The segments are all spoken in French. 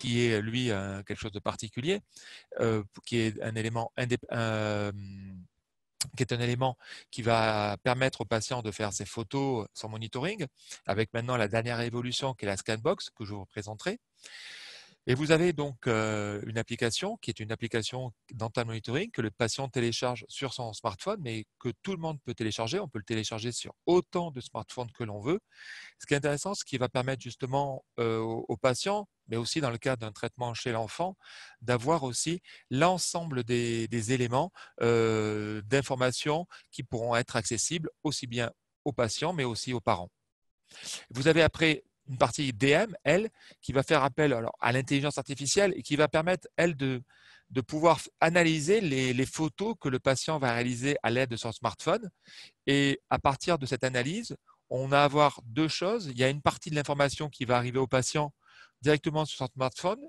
qui est euh, lui quelque chose de particulier, euh, qui est un élément euh, hum, qui est un élément qui va permettre au patient de faire ses photos, sans monitoring, avec maintenant la dernière évolution qui est la scanbox que je vous présenterai. Et vous avez donc euh, une application qui est une application dental monitoring que le patient télécharge sur son smartphone, mais que tout le monde peut télécharger. On peut le télécharger sur autant de smartphones que l'on veut. Ce qui est intéressant, ce qui va permettre justement euh, aux patients, mais aussi dans le cadre d'un traitement chez l'enfant, d'avoir aussi l'ensemble des, éléments euh, d'information qui pourront être accessibles aussi bien aux patients, mais aussi aux parents. Vous avez après une partie DM, elle, qui va faire appel à l'intelligence artificielle et qui va permettre, elle, de, pouvoir analyser les, photos que le patient va réaliser à l'aide de son smartphone. Et à partir de cette analyse, on va avoir deux choses. Il y a une partie de l'information qui va arriver au patient directement sur son smartphone.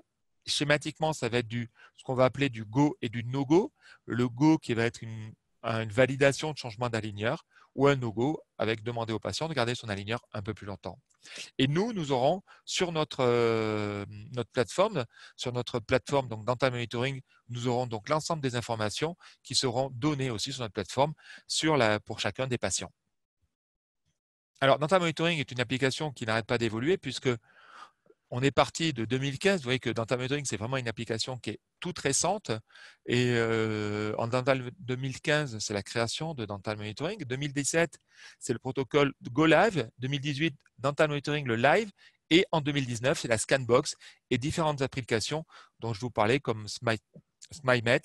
Schématiquement, ça va être du, ce qu'on va appeler du go et du no-go. Le go qui va être une, une validation de changement d'aligneur ou un logo avec demander au patient de garder son aligneur un peu plus longtemps. Et nous, nous aurons sur notre, euh, notre plateforme, sur notre plateforme donc Dental Monitoring, nous aurons donc l'ensemble des informations qui seront données aussi sur notre plateforme sur la, pour chacun des patients. Alors, Dental Monitoring est une application qui n'arrête pas d'évoluer puisque on est parti de 2015. Vous voyez que Dental Monitoring, c'est vraiment une application qui est toute récente. Et euh, en 2015, c'est la création de Dental Monitoring. 2017, c'est le protocole Go Live. 2018, Dental Monitoring, le live. Et en 2019, c'est la Scanbox et différentes applications dont je vous parlais, comme SmileMet,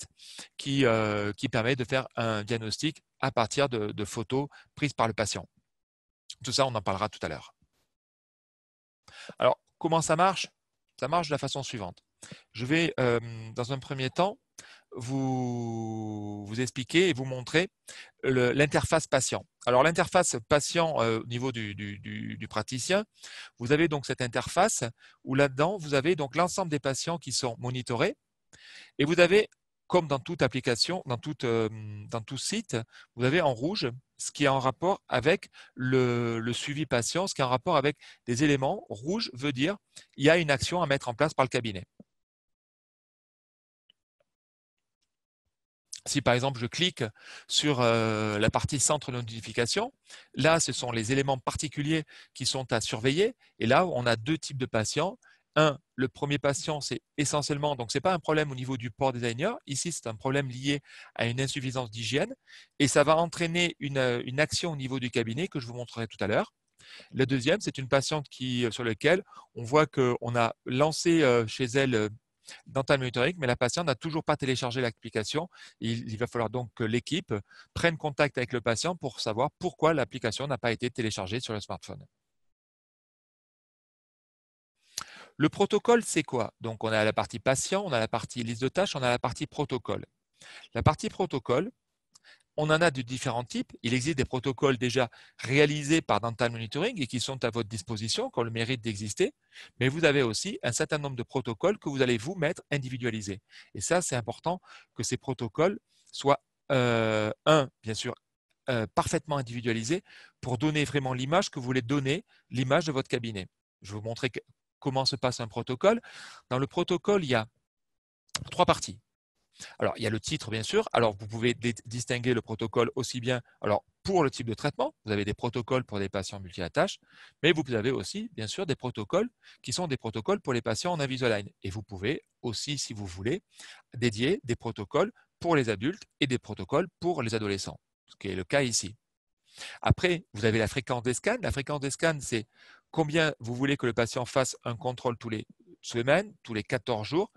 qui, euh, qui permet de faire un diagnostic à partir de, de photos prises par le patient. Tout ça, on en parlera tout à l'heure. Alors, Comment ça marche Ça marche de la façon suivante. Je vais, euh, dans un premier temps, vous, expliquer et vous montrer l'interface patient. Alors l'interface patient euh, au niveau du, du, praticien, vous avez donc cette interface où là-dedans, vous avez donc l'ensemble des patients qui sont monitorés et vous avez comme dans toute application, euh, dans, tout site, vous avez en rouge ce qui est en rapport avec le, suivi patient, ce qui est en rapport avec des éléments. Rouge veut dire il y a une action à mettre en place par le cabinet. Si par exemple je clique sur euh, la partie centre de notification, là ce sont les éléments particuliers qui sont à surveiller. Et là on a deux types de patients un, le premier patient, c'est essentiellement, donc ce n'est pas un problème au niveau du port designer, ici c'est un problème lié à une insuffisance d'hygiène, et ça va entraîner une, euh, action au niveau du cabinet que je vous montrerai tout à l'heure. La deuxième, c'est une patiente qui, euh, sur laquelle on voit qu'on a lancé euh, chez elle dental monitoring, mais la patiente n'a toujours pas téléchargé l'application. Il, va falloir donc que l'équipe prenne contact avec le patient pour savoir pourquoi l'application n'a pas été téléchargée sur le smartphone. Le protocole, c'est quoi Donc, on a la partie patient, on a la partie liste de tâches, on a la partie protocole. La partie protocole, on en a de différents types. Il existe des protocoles déjà réalisés par Dental Monitoring et qui sont à votre disposition, qui ont le mérite d'exister. Mais vous avez aussi un certain nombre de protocoles que vous allez vous mettre individualisés. Et ça, c'est important que ces protocoles soient, euh, un, bien sûr, euh, parfaitement individualisés pour donner vraiment l'image que vous voulez donner, l'image de votre cabinet. Je vais vous montrer comment se passe un protocole. Dans le protocole, il y a trois parties. Alors, il y a le titre, bien sûr. Alors, vous pouvez distinguer le protocole aussi bien alors, pour le type de traitement. Vous avez des protocoles pour des patients multi-attaches, mais vous avez aussi, bien sûr, des protocoles qui sont des protocoles pour les patients en Invisalign. Et vous pouvez aussi, si vous voulez, dédier des protocoles pour les adultes et des protocoles pour les adolescents, ce qui est le cas ici. Après, vous avez la fréquence des scans. La fréquence des scans, c'est combien vous voulez que le patient fasse un contrôle tous les semaines, tous les 14 jours.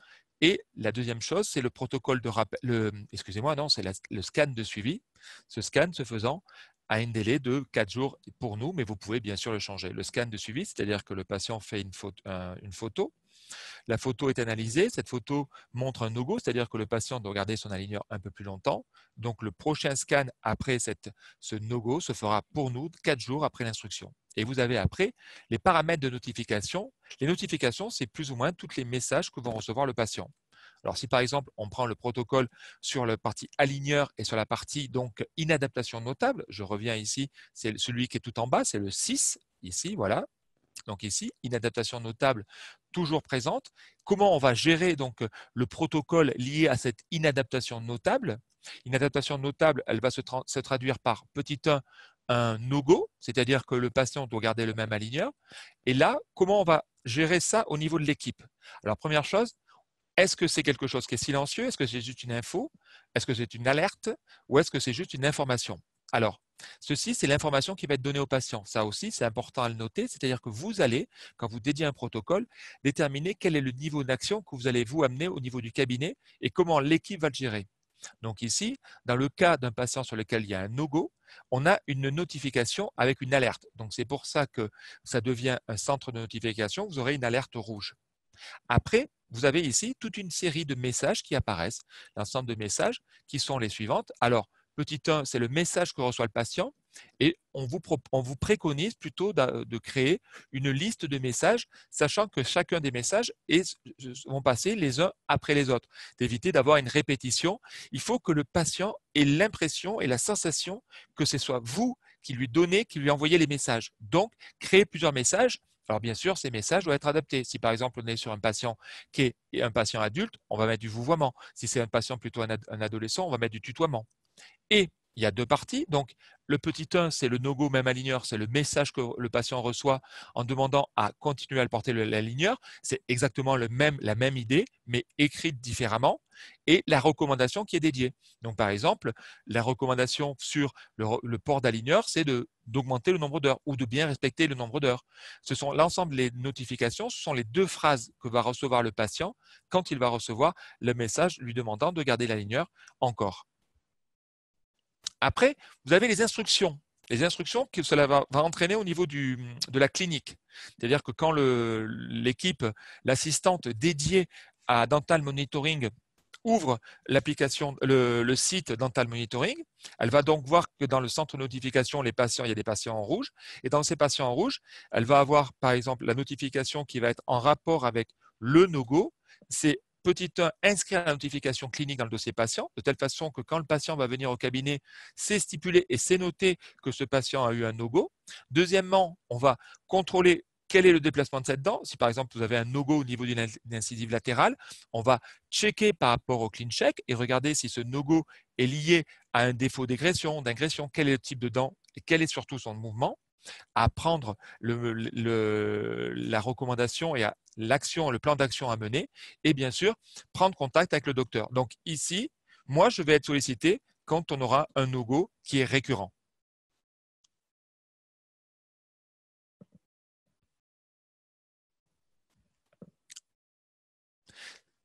Et la deuxième chose, c'est le protocole de rappel. Excusez-moi, non, c'est le scan de suivi. Ce scan se faisant à un délai de 4 jours pour nous, mais vous pouvez bien sûr le changer. Le scan de suivi, c'est-à-dire que le patient fait une photo la photo est analysée. Cette photo montre un no-go, c'est-à-dire que le patient doit garder son aligneur un peu plus longtemps. Donc, le prochain scan après ce no-go se fera pour nous quatre jours après l'instruction. Et vous avez après les paramètres de notification. Les notifications, c'est plus ou moins tous les messages que vont recevoir le patient. Alors, si par exemple, on prend le protocole sur la partie aligneur et sur la partie donc inadaptation notable, je reviens ici, c'est celui qui est tout en bas, c'est le 6, ici, voilà, donc ici, inadaptation notable toujours présente. Comment on va gérer donc euh, le protocole lié à cette inadaptation notable Inadaptation notable, elle va se, traduire par petit 1 un no-go, c'est-à-dire que le patient doit garder le même aligneur. Et là, comment on va gérer ça au niveau de l'équipe Alors première chose, est-ce que c'est quelque chose qui est silencieux Est-ce que c'est juste une info Est-ce que c'est une alerte Ou est-ce que c'est juste une information Alors, Ceci, c'est l'information qui va être donnée au patient. Ça aussi, c'est important à le noter, c'est-à-dire que vous allez, quand vous dédiez un protocole, déterminer quel est le niveau d'action que vous allez vous amener au niveau du cabinet et comment l'équipe va le gérer. Donc ici, dans le cas d'un patient sur lequel il y a un no on a une notification avec une alerte. Donc c'est pour ça que ça devient un centre de notification, vous aurez une alerte rouge. Après, vous avez ici toute une série de messages qui apparaissent, l'ensemble de messages qui sont les suivantes. Alors, Petit 1, c'est le message que reçoit le patient. Et on vous, préconise plutôt de, créer une liste de messages, sachant que chacun des messages vont passer les uns après les autres, d'éviter d'avoir une répétition. Il faut que le patient ait l'impression et la sensation que ce soit vous qui lui donnez, qui lui envoyez les messages. Donc, créer plusieurs messages. Alors bien sûr, ces messages doivent être adaptés. Si par exemple on est sur un patient qui est un patient adulte, on va mettre du vouvoiement. Si c'est un patient plutôt un adolescent, on va mettre du tutoiement. Et il y a deux parties. Donc, le petit 1, c'est le no-go même aligneur, c'est le message que le patient reçoit en demandant à continuer à le porter l'aligneur. C'est exactement la même idée, mais écrite différemment, et la recommandation qui est dédiée. Donc, par exemple, la recommandation sur le, le port d'aligneur, c'est d'augmenter le nombre d'heures ou de bien respecter le nombre d'heures. Ce sont l'ensemble des notifications, ce sont les deux phrases que va recevoir le patient quand il va recevoir le message lui demandant de garder l'aligneur encore. Après, vous avez les instructions. Les instructions que cela va, entraîner au niveau de la clinique. C'est-à-dire que quand l'équipe, l'assistante dédiée à Dental Monitoring ouvre l'application, le, site Dental Monitoring. Elle va donc voir que dans le centre de notification, les patients, il y a des patients en rouge. Et dans ces patients en rouge, elle va avoir, par exemple, la notification qui va être en rapport avec le no-go. C'est Petit 1, euh, inscrire la notification clinique dans le dossier patient, de telle façon que quand le patient va venir au cabinet, c'est stipulé et c'est noté que ce patient a eu un no-go. Deuxièmement, on va contrôler quel est le déplacement de cette dent. Si par exemple vous avez un no-go au niveau d'une incisive latérale, on va checker par rapport au clean check et regarder si ce no-go est lié à un défaut d'égression, d'ingression, quel est le type de dent et quel est surtout son mouvement à prendre la recommandation et le plan d'action à mener, et bien sûr, prendre contact avec le docteur. Donc ici, moi, je vais être sollicité quand on aura un logo qui est récurrent.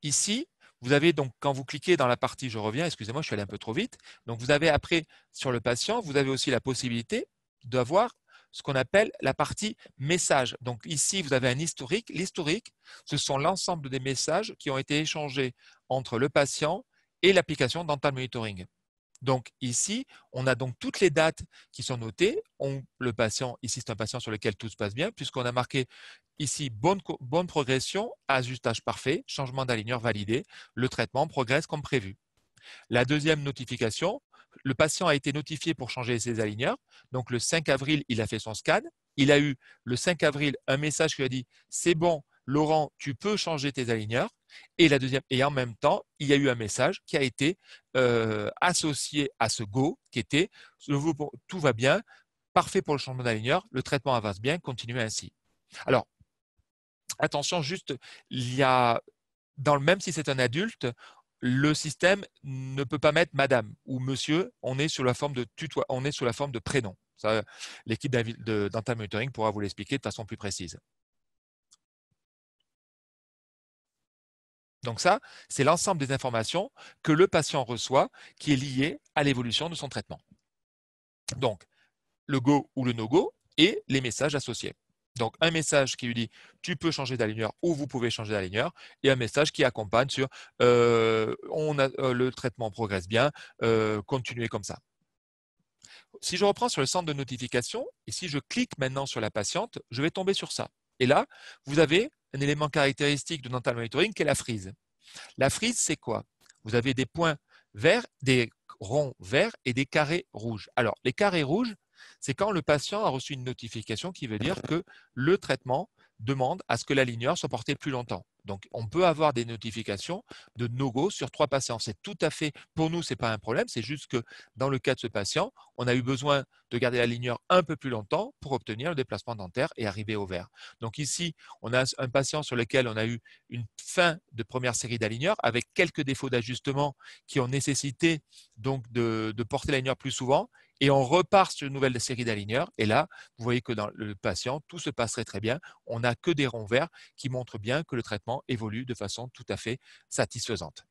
Ici, vous avez donc, quand vous cliquez dans la partie je reviens, excusez-moi, je suis allé un peu trop vite. Donc, vous avez après, sur le patient, vous avez aussi la possibilité d'avoir ce qu'on appelle la partie message. Donc ici, vous avez un historique. L'historique, ce sont l'ensemble des messages qui ont été échangés entre le patient et l'application Dental Monitoring. Donc ici, on a donc toutes les dates qui sont notées. le patient, ici c'est un patient sur lequel tout se passe bien, puisqu'on a marqué ici bonne, bonne progression, ajustage parfait, changement d'aligneur validé, le traitement progresse comme prévu. La deuxième notification, le patient a été notifié pour changer ses aligneurs. Donc le 5 avril, il a fait son scan. Il a eu le 5 avril un message qui a dit c'est bon, Laurent, tu peux changer tes aligneurs. Et la deuxième, et en même temps, il y a eu un message qui a été euh, associé à ce go qui était tout va bien, parfait pour le changement d'aligneur, le traitement avance bien, continuez ainsi. Alors, attention, juste, il y a dans le même si c'est un adulte, le système ne peut pas mettre madame ou monsieur, on est sous la forme de on est la forme de prénom. l'équipe Monitoring pourra vous l'expliquer de façon plus précise. Donc ça, c'est l'ensemble des informations que le patient reçoit qui est lié à l'évolution de son traitement. Donc, le go ou le no-go et les messages associés. Donc, un message qui lui dit tu peux changer d'aligneur ou vous pouvez changer d'aligneur, et un message qui accompagne sur euh, on a, euh, le traitement progresse bien, euh, continuez comme ça. Si je reprends sur le centre de notification, et si je clique maintenant sur la patiente, je vais tomber sur ça. Et là, vous avez un élément caractéristique de dental monitoring qui est la frise. La frise, c'est quoi Vous avez des points verts, des ronds verts et des carrés rouges. Alors, les carrés rouges, c'est quand le patient a reçu une notification qui veut dire que le traitement demande à ce que la ligneur soit portée plus longtemps. Donc, on peut avoir des notifications de no-go sur trois patients. C'est tout à fait, pour nous, ce n'est pas un problème. C'est juste que dans le cas de ce patient, on a eu besoin de garder la ligneur un peu plus longtemps pour obtenir le déplacement dentaire et arriver au vert. Donc, ici, on a un patient sur lequel on a eu une fin de première série d'aligneurs avec quelques défauts d'ajustement qui ont nécessité donc de, porter la plus souvent et on repart sur une nouvelle série d'aligneurs. Et là, vous voyez que dans le patient, tout se passerait très bien. On n'a que des ronds verts qui montrent bien que le traitement évolue de façon tout à fait satisfaisante.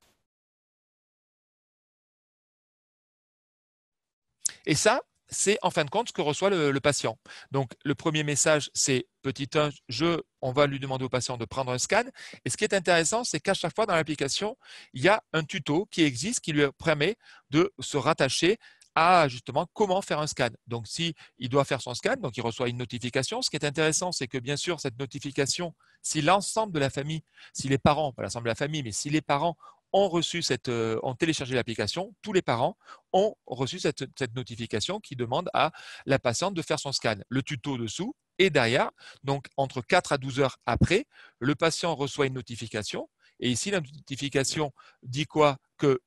Et ça, c'est en fin de compte ce que reçoit le, patient. Donc le premier message, c'est petit 1, je, on va lui demander au patient de prendre un scan. Et ce qui est intéressant, c'est qu'à chaque fois dans l'application, il y a un tuto qui existe qui lui permet de se rattacher à justement comment faire un scan. Donc si doit faire son scan, donc il reçoit une notification. Ce qui est intéressant, c'est que bien sûr, cette notification, si l'ensemble de la famille, si les parents, pas l'ensemble de la famille, mais si les parents ont reçu cette, euh, ont téléchargé l'application, tous les parents ont reçu cette, notification qui demande à la patiente de faire son scan. Le tuto dessous et derrière, donc entre 4 à 12 heures après, le patient reçoit une notification. Et ici, la notification dit quoi Que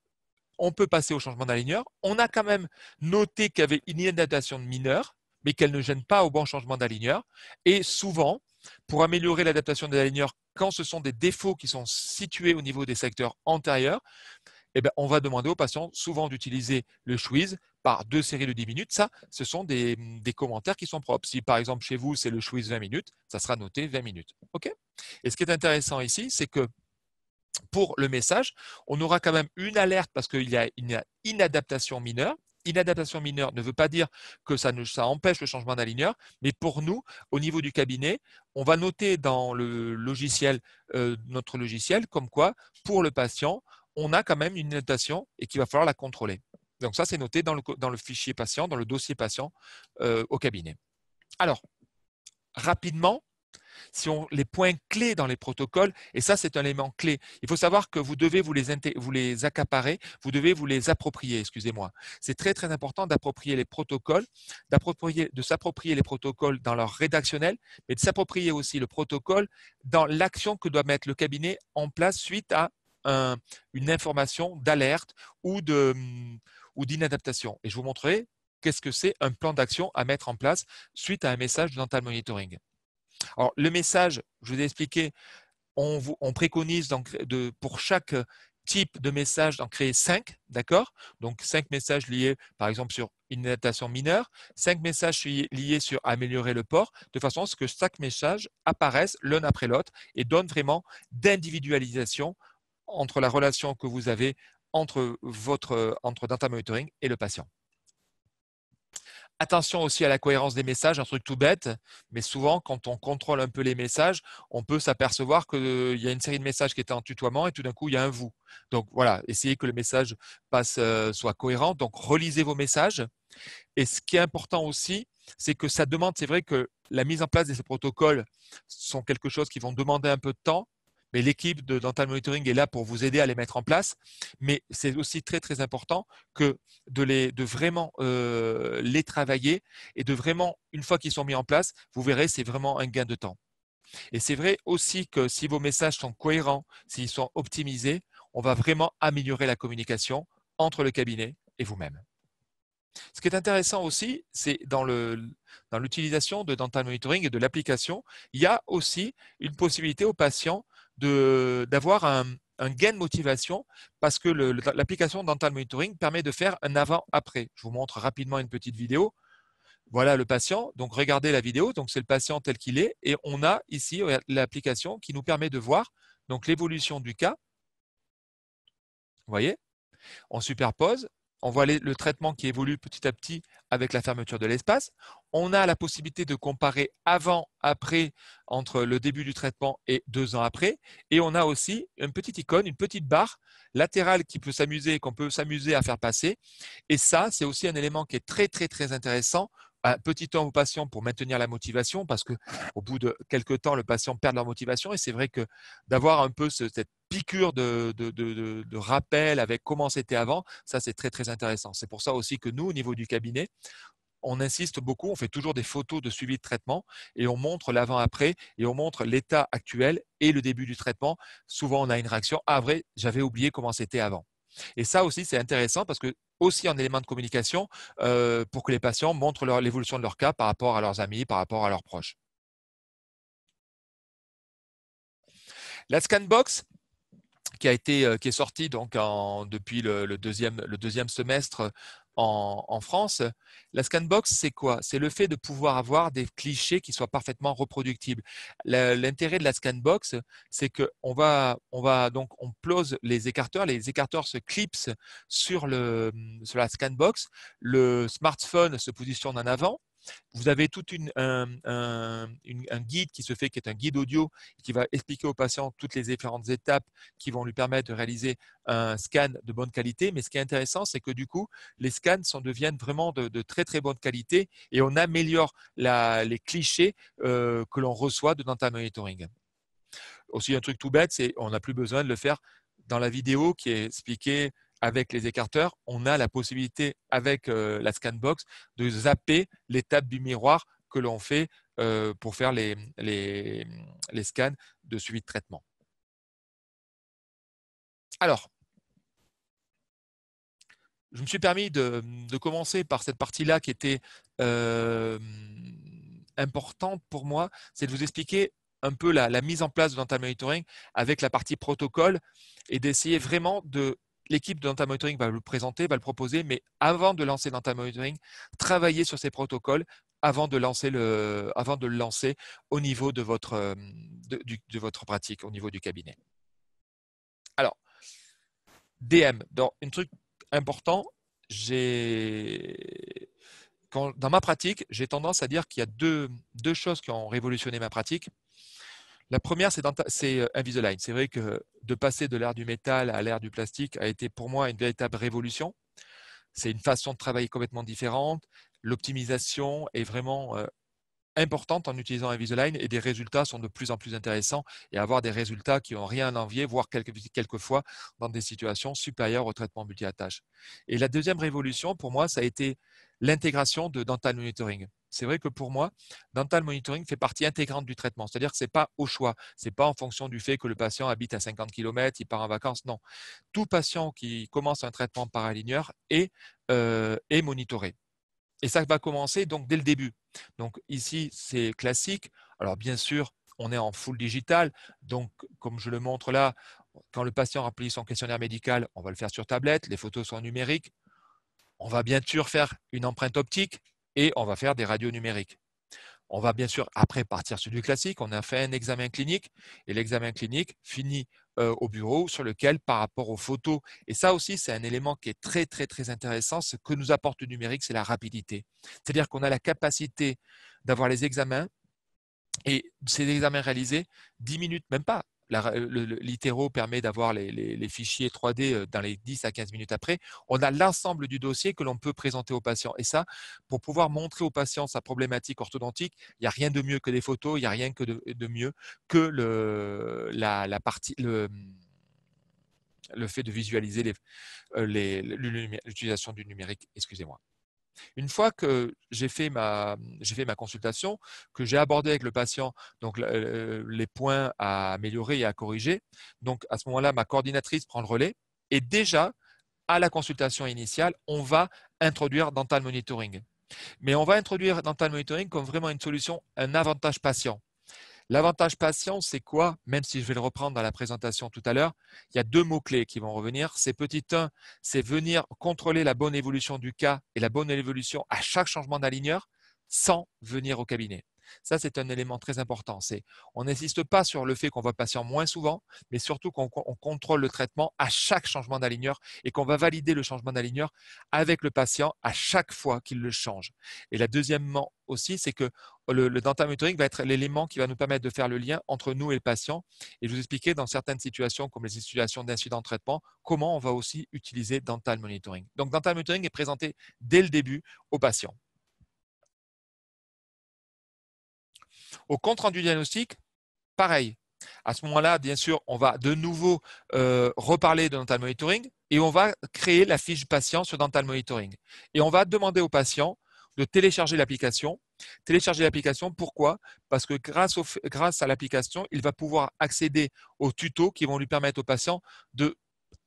on peut passer au changement d'aligneur. On a quand même noté qu'il y avait une inadaptation mineure, mais qu'elle ne gêne pas au bon changement d'aligneur. Et souvent, pour améliorer l'adaptation des aligneurs quand ce sont des défauts qui sont situés au niveau des secteurs antérieurs, eh ben, on va demander aux patients souvent d'utiliser le Schwiz par deux séries de 10 minutes. Ça, ce sont des, commentaires qui sont propres. Si par exemple chez vous, c'est le Schwiz 20 minutes, ça sera noté 20 minutes. Et ce qui est intéressant ici, c'est que pour le message, on aura quand même une alerte parce qu'il y a une inadaptation mineure inadaptation mineure ne veut pas dire que ça, ne, ça empêche le changement d'aligneur, mais pour nous, au niveau du cabinet, on va noter dans le logiciel, euh, notre logiciel, comme quoi, pour le patient, on a quand même une notation et qu'il va falloir la contrôler. Donc ça, c'est noté dans le, fichier patient, dans le dossier patient euh, au cabinet. Alors, rapidement, si on, les points clés dans les protocoles, et ça c'est un élément clé. Il faut savoir que vous devez vous les, vous les accaparer, vous devez vous les approprier, excusez-moi. C'est très très important d'approprier les protocoles, de s'approprier les protocoles dans leur rédactionnel, mais de s'approprier aussi le protocole dans l'action que doit mettre le cabinet en place suite à une information d'alerte ou ou d'inadaptation. Et je vous montrerai qu'est-ce que c'est un plan d'action à mettre en place suite à un message dental monitoring. Alors, le message, je vous ai expliqué, on, préconise pour chaque type de message d'en créer cinq. d'accord Donc 5 messages liés par exemple sur une adaptation mineure, Cinq messages liés sur améliorer le port, de façon à ce que chaque message apparaisse l'un après l'autre et donne vraiment d'individualisation entre la relation que vous avez entre votre entre data monitoring et le patient. Attention aussi à la cohérence des messages, un truc tout bête, mais souvent quand on contrôle un peu les messages, on peut s'apercevoir qu'il euh, y a une série de messages qui étaient en tutoiement et tout d'un coup il y a un vous. Donc voilà, essayez que le message passe, euh, soit cohérent. Donc relisez vos messages. Et ce qui est important aussi, c'est que ça demande, c'est vrai que la mise en place de ces protocoles sont quelque chose qui vont demander un peu de temps, mais l'équipe de Dental Monitoring est là pour vous aider à les mettre en place. Mais c'est aussi très très important que de, vraiment euh, les travailler et de vraiment, une fois qu'ils sont mis en place, vous verrez, c'est vraiment un gain de temps. Et c'est vrai aussi que si vos messages sont cohérents, s'ils sont optimisés, on va vraiment améliorer la communication entre le cabinet et vous-même. Ce qui est intéressant aussi, c'est dans, l'utilisation de dental monitoring et de l'application, il y a aussi une possibilité aux patients d'avoir un, gain de motivation parce que l'application Dental Monitoring permet de faire un avant-après. Je vous montre rapidement une petite vidéo. Voilà le patient. Donc, regardez la vidéo. Donc, c'est le patient tel qu'il est. Et on a ici l'application qui nous permet de voir l'évolution du cas. Vous voyez On superpose on voit le traitement qui évolue petit à petit avec la fermeture de l'espace. On a la possibilité de comparer avant, après, entre le début du traitement et deux ans après. Et on a aussi une petite icône, une petite barre latérale qui peut s'amuser, qu'on peut s'amuser à faire passer. Et ça, c'est aussi un élément qui est très, très, très intéressant un petit temps au patient pour maintenir la motivation, parce qu'au bout de quelques temps, le patient perd leur motivation. Et c'est vrai que d'avoir un peu cette piqûre de, de, rappel avec comment c'était avant, ça c'est très très intéressant. C'est pour ça aussi que nous, au niveau du cabinet, on insiste beaucoup, on fait toujours des photos de suivi de traitement et on montre l'avant-après et on montre l'état actuel et le début du traitement. Souvent, on a une réaction, ah vrai, j'avais oublié comment c'était avant. Et ça aussi, c'est intéressant parce que aussi en élément de communication euh, pour que les patients montrent l'évolution de leur cas par rapport à leurs amis, par rapport à leurs proches. La Scanbox, qui euh, qui est sortie donc depuis deuxième, le deuxième semestre en, France. La scanbox, c'est quoi C'est le fait de pouvoir avoir des clichés qui soient parfaitement reproductibles. L'intérêt de la scanbox, c'est qu'on va, on va donc on plose les écarteurs, les écarteurs se clipsent sur, le, sur la scanbox, le smartphone se positionne en avant vous avez tout un, guide qui se fait, qui est un guide audio, qui va expliquer au patient toutes les différentes étapes qui vont lui permettre de réaliser un scan de bonne qualité. Mais ce qui est intéressant, c'est que du coup, les scans sont, deviennent vraiment de, très très bonne qualité et on améliore les clichés euh, que l'on reçoit de dental monitoring. Aussi, un truc tout bête, c'est qu'on n'a plus besoin de le faire dans la vidéo qui est expliquée avec les écarteurs, on a la possibilité avec la euh, la scanbox de zapper l'étape du miroir que l'on fait euh, pour faire les, scans de suivi de traitement. Alors, je me suis permis de, commencer par cette partie-là qui était euh, importante pour moi, c'est de vous expliquer un peu la, mise en place de dental monitoring avec la partie protocole et d'essayer vraiment de l'équipe de Data Monitoring va le présenter, va le proposer, mais avant de lancer Data Monitoring, travaillez sur ces protocoles avant de lancer le, avant de le lancer au niveau de votre, euh, de, votre pratique, au niveau du cabinet. Alors, DM, dans un truc important, dans ma pratique, j'ai tendance à dire qu'il y a deux choses qui ont révolutionné ma pratique. La première, c'est euh, Invisalign. C'est vrai que de passer de l'ère du métal à l'ère du plastique a été pour moi une véritable révolution. C'est une façon de travailler complètement différente. L'optimisation est vraiment euh, importante en utilisant Invisalign et des résultats sont de plus en plus intéressants et avoir des résultats qui n'ont rien à envier, voire quelques, quelquefois dans des situations supérieures au traitement multi-attache. Et la deuxième révolution, pour moi, ça a été l'intégration de dental monitoring. C'est vrai que pour moi, dental monitoring fait partie intégrante du traitement. C'est-à-dire que ce n'est pas au choix. Ce n'est pas en fonction du fait que le patient habite à 50 km, il part en vacances. Non. Tout patient qui commence un traitement par aligneur euh, est monitoré. Et ça va commencer donc dès le début. Donc ici, c'est classique. Alors bien sûr, on est en full digital. Donc, comme je le montre là, quand le patient remplit son questionnaire médical, on va le faire sur tablette. Les photos sont numériques. On va bien sûr faire une empreinte optique et on va faire des radios numériques. On va bien sûr après partir sur du classique. On a fait un examen clinique et l'examen clinique finit euh, au bureau sur lequel, par rapport aux photos, et ça aussi, c'est un élément qui est très, très, très intéressant, ce que nous apporte le numérique, c'est la rapidité. C'est-à-dire qu'on a la capacité d'avoir les examens et ces examens réalisés 10 minutes, même pas, L'itéro permet d'avoir les, fichiers 3D euh, dans les 10 à 15 minutes après. On a l'ensemble du dossier que l'on peut présenter au patient. Et ça, pour pouvoir montrer au patient sa problématique orthodontique, il n'y a rien de mieux que les photos, il n'y a rien que de, mieux que le, la, partie, le, le, fait de visualiser euh, l'utilisation du numérique. Excusez-moi. Une fois que j'ai fait ma, consultation, que j'ai abordé avec le patient donc, euh, les points à améliorer et à corriger, donc à ce moment-là, ma coordinatrice prend le relais et déjà, à la consultation initiale, on va introduire dental monitoring. Mais on va introduire dental monitoring comme vraiment une solution, un avantage patient. L'avantage patient, c'est quoi Même si je vais le reprendre dans la présentation tout à l'heure, il y a deux mots-clés qui vont revenir. C'est petit 1, c'est venir contrôler la bonne évolution du cas et la bonne évolution à chaque changement d'aligneur sans venir au cabinet. Ça, c'est un élément très important. on n'insiste pas sur le fait qu'on voit le patient moins souvent, mais surtout qu'on contrôle le traitement à chaque changement d'aligneur et qu'on va valider le changement d'aligneur avec le patient à chaque fois qu'il le change. Et la deuxièmement aussi, c'est que le, dental monitoring va être l'élément qui va nous permettre de faire le lien entre nous et le patient. Et je vous expliquais dans certaines situations, comme les situations d'incident de traitement, comment on va aussi utiliser dental monitoring. Donc, dental monitoring est présenté dès le début au patient. Au compte rendu diagnostic, pareil. À ce moment-là, bien sûr, on va de nouveau euh, reparler de dental monitoring et on va créer la fiche patient sur dental monitoring. Et on va demander au patient de télécharger l'application. Télécharger l'application, pourquoi Parce que grâce, grâce à l'application, il va pouvoir accéder aux tutos qui vont lui permettre au patient de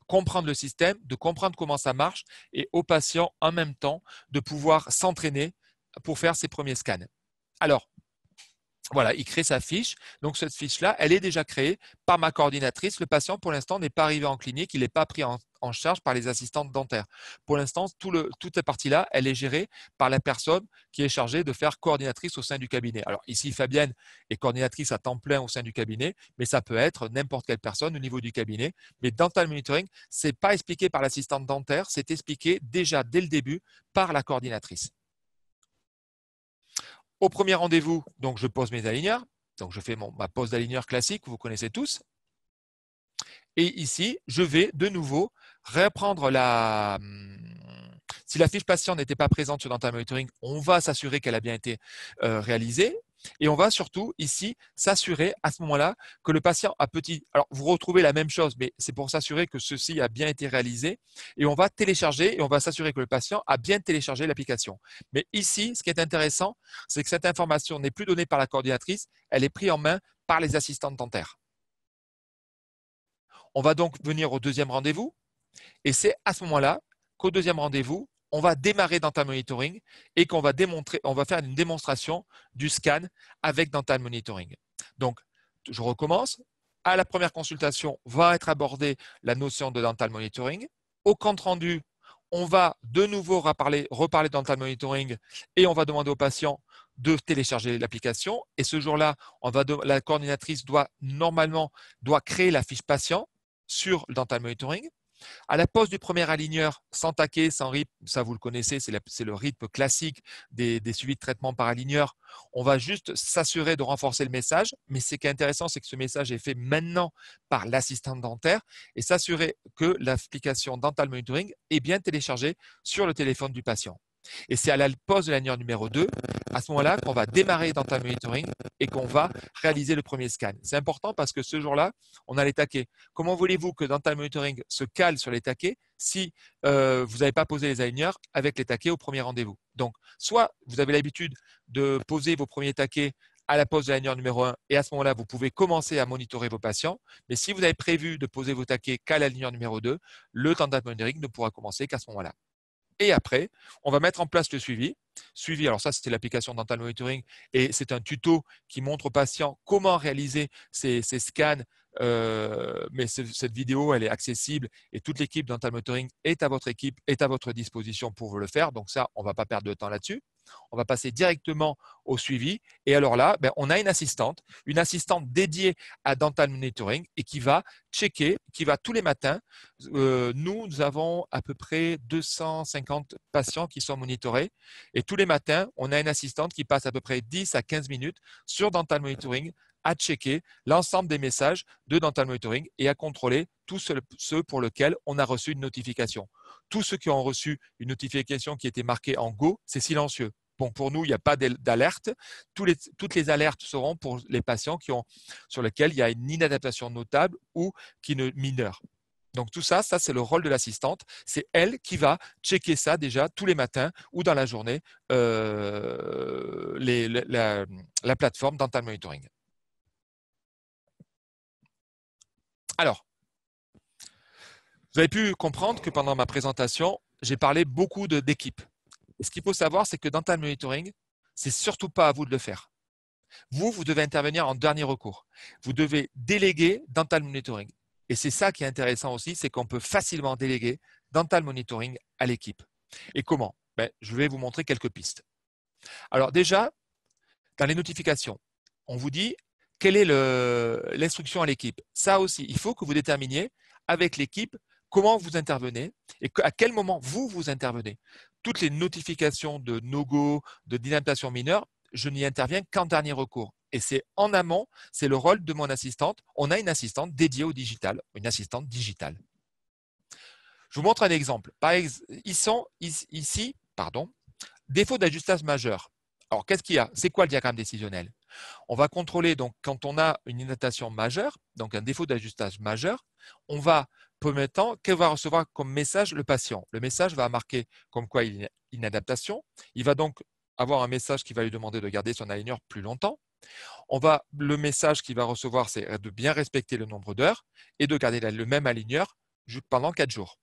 comprendre le système, de comprendre comment ça marche et au patient en même temps de pouvoir s'entraîner pour faire ses premiers scans. Alors, voilà, il crée sa fiche. Donc, cette fiche-là, elle est déjà créée par ma coordinatrice. Le patient, pour l'instant, n'est pas arrivé en clinique. Il n'est pas pris en, charge par les assistantes dentaires. Pour l'instant, tout toute cette partie-là, elle est gérée par la personne qui est chargée de faire coordinatrice au sein du cabinet. Alors, ici, Fabienne est coordinatrice à temps plein au sein du cabinet, mais ça peut être n'importe quelle personne au niveau du cabinet. Mais dental monitoring, ce n'est pas expliqué par l'assistante dentaire, c'est expliqué déjà dès le début par la coordinatrice. Au premier rendez-vous, donc je pose mes aligneurs. Donc je fais ma pose d'aligneur classique, vous connaissez tous. Et ici, je vais de nouveau reprendre la... Hum, si la fiche patient n'était pas présente sur Dental Monitoring, on va s'assurer qu'elle a bien été euh, réalisée. Et on va surtout ici s'assurer à ce moment-là que le patient a petit. Alors vous retrouvez la même chose, mais c'est pour s'assurer que ceci a bien été réalisé. Et on va télécharger et on va s'assurer que le patient a bien téléchargé l'application. Mais ici, ce qui est intéressant, c'est que cette information n'est plus donnée par la coordinatrice, elle est prise en main par les assistantes dentaires. On va donc venir au deuxième rendez-vous. Et c'est à ce moment-là qu'au deuxième rendez-vous, on va démarrer Dental Monitoring et qu'on va démontrer, on va faire une démonstration du scan avec Dental Monitoring. Donc, je recommence. À la première consultation, va être abordée la notion de dental monitoring. Au compte rendu, on va de nouveau reparler, dental monitoring et on va demander au patient de télécharger l'application. Et ce jour-là, la coordinatrice doit normalement doit créer la fiche patient sur dental monitoring. À la poste du premier aligneur, sans taquet, sans rip, ça vous le connaissez, c'est le rythme classique des, des, suivis de traitement par aligneur. On va juste s'assurer de renforcer le message, mais ce qui est intéressant, c'est que ce message est fait maintenant par l'assistante dentaire et s'assurer que l'application Dental Monitoring est bien téléchargée sur le téléphone du patient. Et c'est à la pause de l'aligneur numéro 2 à ce moment-là qu'on va démarrer dental Monitoring et qu'on va réaliser le premier scan. C'est important parce que ce jour-là, on a les taquets. Comment voulez-vous que dental Monitoring se cale sur les taquets si euh, vous n'avez pas posé les aligneurs avec les taquets au premier rendez-vous Donc, soit vous avez l'habitude de poser vos premiers taquets à la pose de l'aligneur numéro 1 et à ce moment-là, vous pouvez commencer à monitorer vos patients. Mais si vous avez prévu de poser vos taquets qu'à l'aligneur numéro 2, le dental monitoring ne pourra commencer qu'à ce moment-là. Et après, on va mettre en place le suivi. Suivi, alors ça, c'était l'application Dental Monitoring et c'est un tuto qui montre aux patients comment réaliser ces, scans. Euh, mais cette vidéo, elle est accessible et toute l'équipe Dental Monitoring est à votre équipe, est à votre disposition pour vous le faire. Donc ça, on ne va pas perdre de temps là-dessus on va passer directement au suivi. Et alors là, ben, on a une assistante, une assistante dédiée à Dental Monitoring et qui va checker, qui va tous les matins. Euh, nous, nous avons à peu près 250 patients qui sont monitorés. Et tous les matins, on a une assistante qui passe à peu près 10 à 15 minutes sur Dental Monitoring à checker l'ensemble des messages de Dental Monitoring et à contrôler tous ceux pour lesquels on a reçu une notification. Tous ceux qui ont reçu une notification qui était marquée en Go, c'est silencieux pour nous, il n'y a pas d'alerte. toutes les alertes seront pour les patients qui ont, sur lesquels il y a une inadaptation notable ou qui ne mineure. Donc tout ça, ça c'est le rôle de l'assistante. C'est elle qui va checker ça déjà tous les matins ou dans la journée, euh, la, plateforme Dental Monitoring. Alors, vous avez pu comprendre que pendant ma présentation, j'ai parlé beaucoup d'équipes ce qu'il faut savoir, c'est que dans Monitoring, Monitoring, n'est surtout pas à vous de le faire. Vous, vous devez intervenir en dernier recours. Vous devez déléguer Dental Monitoring. Et c'est ça qui est intéressant aussi, c'est qu'on peut facilement déléguer Dental Monitoring à l'équipe. Et comment ben, Je vais vous montrer quelques pistes. Alors déjà, dans les notifications, on vous dit quelle est l'instruction à l'équipe. Ça aussi, il faut que vous déterminiez avec l'équipe comment vous intervenez et à quel moment vous vous intervenez toutes les notifications de no-go, de dynamitation mineure, je n'y interviens qu'en dernier recours. Et c'est en amont, c'est le rôle de mon assistante. On a une assistante dédiée au digital, une assistante digitale. Je vous montre un exemple. ils sont ici, pardon, défaut d'ajustage majeur. Alors, qu'est-ce qu'il y a C'est quoi le diagramme décisionnel On va contrôler, donc, quand on a une inadaptation majeure, donc un défaut d'ajustage majeur, on va premier temps, qu'il va recevoir comme message le patient Le message va marquer comme quoi il y a une adaptation. Il va donc avoir un message qui va lui demander de garder son aligneur plus longtemps. On va, le message qu'il va recevoir, c'est de bien respecter le nombre d'heures et de garder le même aligneur pendant quatre jours.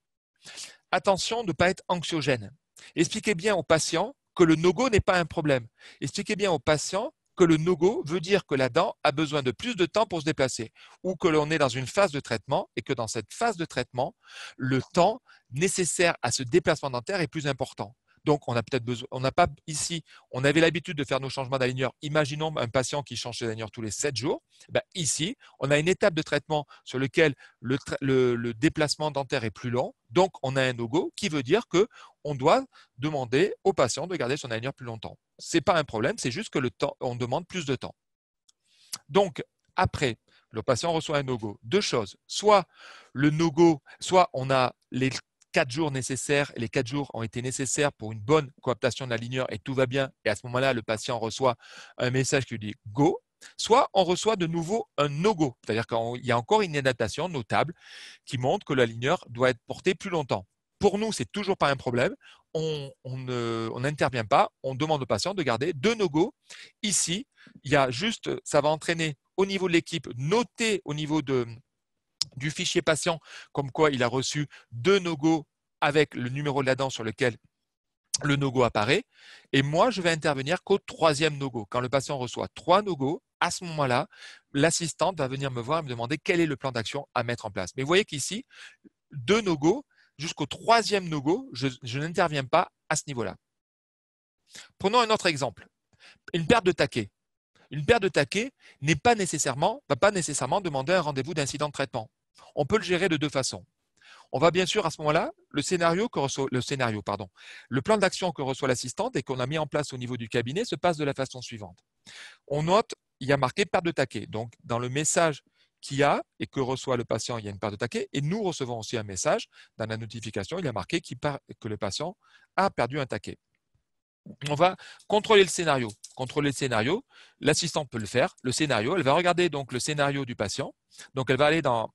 Attention de ne pas être anxiogène. Expliquez bien au patient que le no-go n'est pas un problème. Expliquez bien au patient que le no-go veut dire que la dent a besoin de plus de temps pour se déplacer ou que l'on est dans une phase de traitement et que dans cette phase de traitement, le temps nécessaire à ce déplacement dentaire est plus important. Donc, on a peut-être besoin, on n'a pas ici, on avait l'habitude de faire nos changements d'aligneur. Imaginons un patient qui change d'aligneur tous les 7 jours. Ben, ici, on a une étape de traitement sur laquelle le, déplacement dentaire est plus long. Donc, on a un no-go qui veut dire que on doit demander au patient de garder son aligneur plus longtemps. Ce n'est pas un problème, c'est juste que le temps, on demande plus de temps. Donc, après, le patient reçoit un no-go. Deux choses. Soit le no soit on a les quatre jours nécessaires. et Les quatre jours ont été nécessaires pour une bonne coaptation de la ligneur et tout va bien. Et à ce moment-là, le patient reçoit un message qui lui dit go. Soit on reçoit de nouveau un no-go, c'est-à-dire qu'il y a encore une adaptation notable qui montre que la ligneur doit être portée plus longtemps. Pour nous, c'est toujours pas un problème. On n'intervient pas, on demande au patient de garder deux no-go. Ici, il y a juste, ça va entraîner au niveau de l'équipe, noter au niveau de, du fichier patient, comme quoi il a reçu deux no-go avec le numéro de la dent sur lequel le no-go apparaît. Et moi, je vais intervenir qu'au troisième no-go. Quand le patient reçoit trois no-go, à ce moment-là, l'assistante va venir me voir et me demander quel est le plan d'action à mettre en place. Mais vous voyez qu'ici, deux no-go jusqu'au troisième no-go, je, n'interviens pas à ce niveau-là. Prenons un autre exemple. Une perte de taquet. Une perte de taquet n'est pas nécessairement, va pas nécessairement demander un rendez-vous d'incident de traitement on peut le gérer de deux façons. On va bien sûr à ce moment-là, le scénario que le scénario, pardon, le plan d'action que reçoit l'assistante et qu'on a mis en place au niveau du cabinet se passe de la façon suivante. On note, il y a marqué perte de taquet. Donc, dans le message qu'il y a et que reçoit le patient, il y a une perte de taquet. Et nous recevons aussi un message dans la notification, il y a marqué que le patient a perdu un taquet. On va contrôler le scénario. Contrôler le scénario, l'assistante peut le faire. Le scénario, elle va regarder donc le scénario du patient. Donc, elle va aller dans,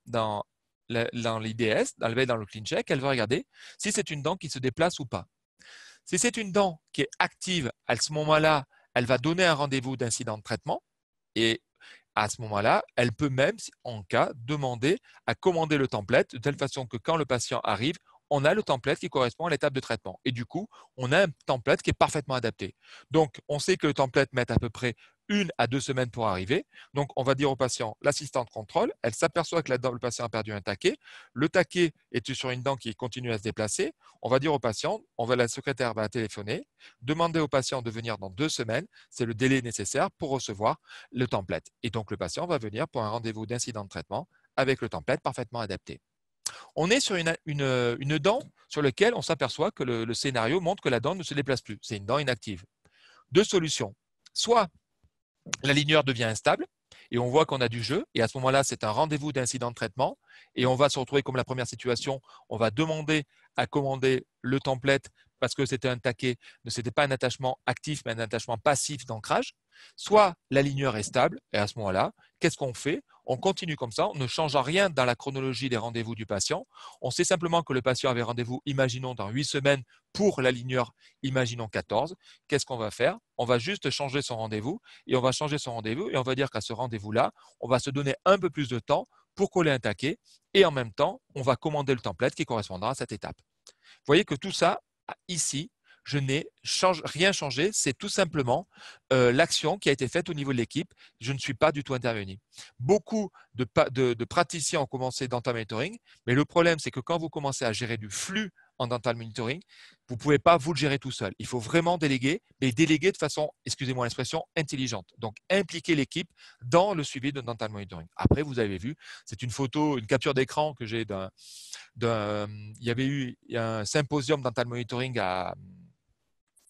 l'IDS, elle va dans le clean check, elle va regarder si c'est une dent qui se déplace ou pas. Si c'est une dent qui est active, à ce moment-là, elle va donner un rendez-vous d'incident de traitement et à ce moment-là, elle peut même, en cas, demander à commander le template de telle façon que quand le patient arrive, on a le template qui correspond à l'étape de traitement. Et du coup, on a un template qui est parfaitement adapté. Donc, on sait que le template met à peu près une à deux semaines pour arriver. Donc, on va dire au patient, l'assistante contrôle, elle s'aperçoit que la le patient a perdu un taquet. Le taquet est sur une dent qui continue à se déplacer. On va dire au patient, on va, la secrétaire va téléphoner, demander au patient de venir dans deux semaines. C'est le délai nécessaire pour recevoir le template. Et donc, le patient va venir pour un rendez-vous d'incident de traitement avec le template parfaitement adapté on est sur une, dent sur laquelle on s'aperçoit que le, le scénario montre que la dent ne se déplace plus. C'est une dent inactive. Deux solutions. Soit la ligneur devient instable, et on voit qu'on a du jeu. Et à ce moment-là, c'est un rendez-vous d'incident de traitement. Et on va se retrouver comme la première situation, on va demander à commander le template parce que c'était un taquet, ne c'était pas un attachement actif, mais un attachement passif d'ancrage. Soit l'aligneur est stable, et à ce moment-là, qu'est-ce qu'on fait On continue comme ça, on ne change rien dans la chronologie des rendez-vous du patient. On sait simplement que le patient avait rendez-vous, imaginons, dans huit semaines pour l'aligneur, imaginons 14. Qu'est-ce qu'on va faire On va juste changer son rendez-vous, et on va changer son rendez-vous, et on va dire qu'à ce rendez-vous-là, on va se donner un peu plus de temps pour coller un taquet. Et en même temps, on va commander le template qui correspondra à cette étape. Vous voyez que tout ça, ah, ici, je n'ai change, rien changé. C'est tout simplement euh, l'action qui a été faite au niveau de l'équipe. Je ne suis pas du tout intervenu. Beaucoup de, de praticiens ont commencé dental monitoring, mais le problème, c'est que quand vous commencez à gérer du flux en dental monitoring, vous ne pouvez pas vous le gérer tout seul. Il faut vraiment déléguer, mais déléguer de façon, excusez-moi l'expression, intelligente. Donc, impliquer l'équipe dans le suivi de dental monitoring. Après, vous avez vu, c'est une photo, une capture d'écran que j'ai d'un. Il y avait eu un symposium dental monitoring à,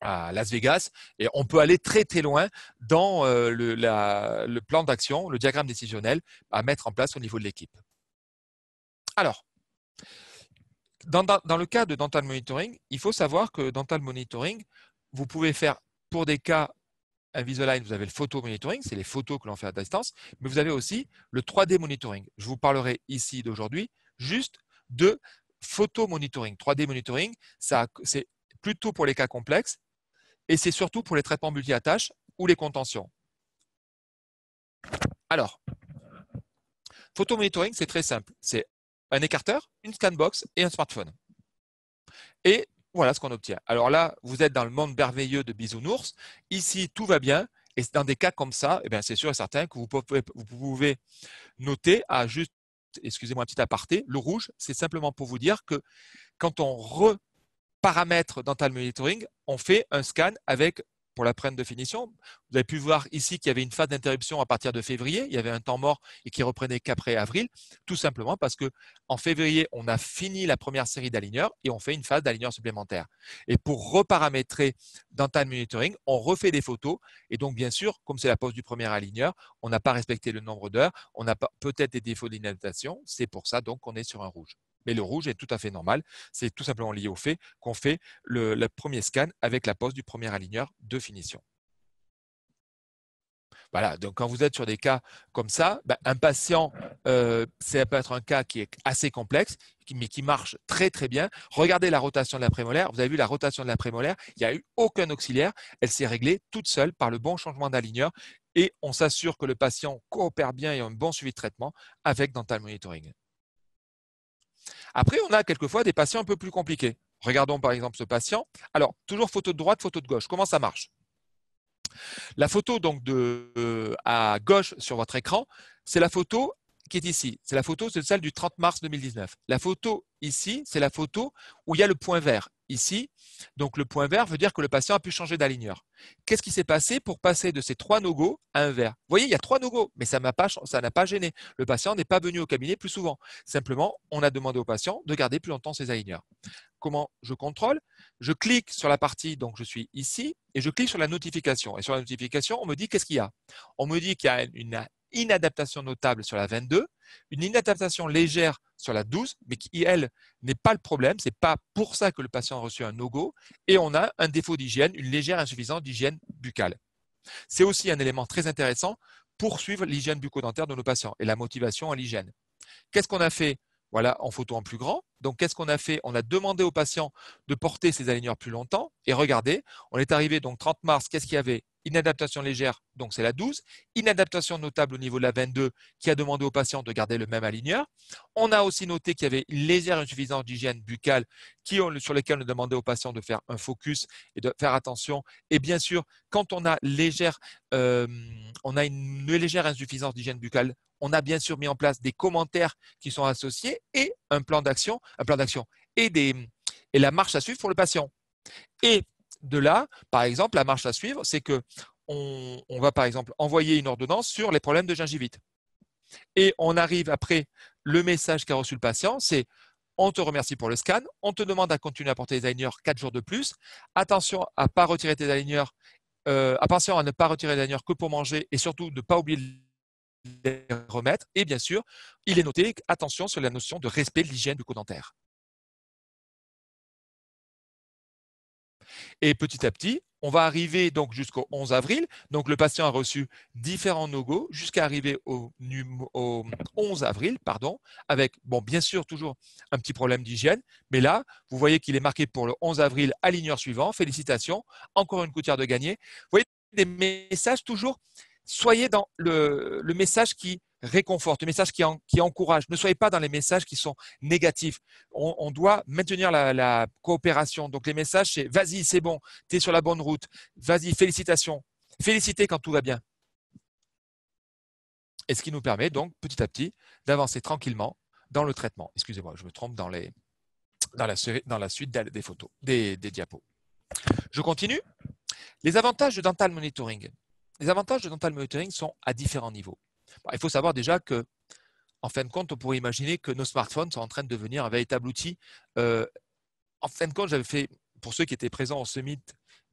Las Vegas. Et on peut aller très très loin dans euh, le, le plan d'action, le diagramme décisionnel à mettre en place au niveau de l'équipe. Alors, dans, le cas de dental monitoring, il faut savoir que dental monitoring, vous pouvez faire pour des cas Invisalign, vous avez le photo monitoring, c'est les photos que l'on fait à distance, mais vous avez aussi le 3D monitoring. Je vous parlerai ici d'aujourd'hui juste de photo monitoring. 3D monitoring, c'est plutôt pour les cas complexes et c'est surtout pour les traitements multi-attaches ou les contentions. Alors, photo monitoring, c'est très simple. C'est un écarteur, une scanbox et un smartphone. Et voilà ce qu'on obtient. Alors là, vous êtes dans le monde merveilleux de bisounours. Ici, tout va bien. Et dans des cas comme ça, eh c'est sûr et certain que vous pouvez, vous pouvez noter à juste, excusez-moi un petit aparté, le rouge, c'est simplement pour vous dire que quand on reparamètre dental monitoring, on fait un scan avec pour la prenne de finition. Vous avez pu voir ici qu'il y avait une phase d'interruption à partir de février. Il y avait un temps mort et qui reprenait qu'après avril, tout simplement parce que en février, on a fini la première série d'aligneurs et on fait une phase d'aligneurs supplémentaires. Et pour reparamétrer dans Time Monitoring, on refait des photos. Et donc, bien sûr, comme c'est la pause du premier aligneur, on n'a pas respecté le nombre d'heures, on a peut-être des défauts d'inadaptation, C'est pour ça donc qu'on est sur un rouge. Mais le rouge est tout à fait normal. C'est tout simplement lié au fait qu'on fait le, premier scan avec la pose du premier aligneur de finition. Voilà, donc quand vous êtes sur des cas comme ça, bah, un patient, ça euh, peut être un cas qui est assez complexe, mais qui marche très très bien. Regardez la rotation de la prémolaire. Vous avez vu la rotation de la prémolaire, il n'y a eu aucun auxiliaire. Elle s'est réglée toute seule par le bon changement d'aligneur et on s'assure que le patient coopère bien et a un bon suivi de traitement avec dental monitoring. Après, on a quelquefois des patients un peu plus compliqués. Regardons par exemple ce patient. Alors, toujours photo de droite, photo de gauche. Comment ça marche La photo donc de, euh, à gauche sur votre écran, c'est la photo qui est ici. C'est la photo, c'est celle du 30 mars 2019. La photo ici, c'est la photo où il y a le point vert ici. Donc le point vert veut dire que le patient a pu changer d'aligneur. Qu'est-ce qui s'est passé pour passer de ces trois no à un vert Vous voyez, il y a trois no mais ça n'a pas, pas, gêné. Le patient n'est pas venu au cabinet plus souvent. Simplement, on a demandé au patient de garder plus longtemps ses aligneurs. Comment je contrôle Je clique sur la partie, donc je suis ici, et je clique sur la notification. Et sur la notification, on me dit qu'est-ce qu'il y a On me dit qu'il y a une inadaptation notable sur la 22, une inadaptation légère sur la 12, mais qui, elle, n'est pas le problème. Ce n'est pas pour ça que le patient a reçu un no-go. Et on a un défaut d'hygiène, une légère insuffisance d'hygiène buccale. C'est aussi un élément très intéressant pour suivre l'hygiène bucco-dentaire de nos patients et la motivation à l'hygiène. Qu'est-ce qu'on a fait voilà, en photo en plus grand donc, qu'est-ce qu'on a fait On a demandé aux patients de porter ces aligneurs plus longtemps. Et regardez, on est arrivé donc 30 mars, qu'est-ce qu'il y avait Inadaptation légère, donc c'est la 12. Inadaptation notable au niveau de la 22, qui a demandé aux patients de garder le même aligneur. On a aussi noté qu'il y avait une légère insuffisance d'hygiène buccale sur laquelle on a demandé aux patients de faire un focus et de faire attention. Et bien sûr, quand on a, légère, euh, on a une légère insuffisance d'hygiène buccale, on a bien sûr mis en place des commentaires qui sont associés et un plan d'action un plan d'action et, la marche à suivre pour le patient. Et de là, par exemple, la marche à suivre, c'est que on, va par exemple envoyer une ordonnance sur les problèmes de gingivite. Et on arrive après, le message qu'a reçu le patient, c'est on te remercie pour le scan, on te demande à continuer à porter des aligneurs 4 jours de plus, attention à pas retirer tes aligneurs, euh, attention à ne pas retirer les aligneurs que pour manger et surtout ne pas oublier les remettre. Et bien sûr, il est noté attention sur la notion de respect de l'hygiène du dentaire Et petit à petit, on va arriver donc jusqu'au 11 avril. Donc le patient a reçu différents no jusqu'à arriver au, 11 avril, pardon, avec bon bien sûr toujours un petit problème d'hygiène, mais là vous voyez qu'il est marqué pour le 11 avril à suivant. Félicitations, encore une coutière de gagner. Vous voyez des messages toujours soyez dans le, message qui réconforte, le message qui, encourage. Ne soyez pas dans les messages qui sont négatifs. On, doit maintenir la, coopération. Donc les messages, c'est vas-y, c'est bon, tu es sur la bonne route, vas-y, félicitations, félicitez quand tout va bien. Et ce qui nous permet donc petit à petit d'avancer tranquillement dans le traitement. Excusez-moi, je me trompe dans, la, suite des photos, des, des diapos. Je continue. Les avantages de dental monitoring. Les avantages de dental monitoring sont à différents niveaux. Il faut savoir déjà que, en fin de compte, on pourrait imaginer que nos smartphones sont en train de devenir un véritable outil. Euh, en fin de compte, j'avais fait, pour ceux qui étaient présents au summit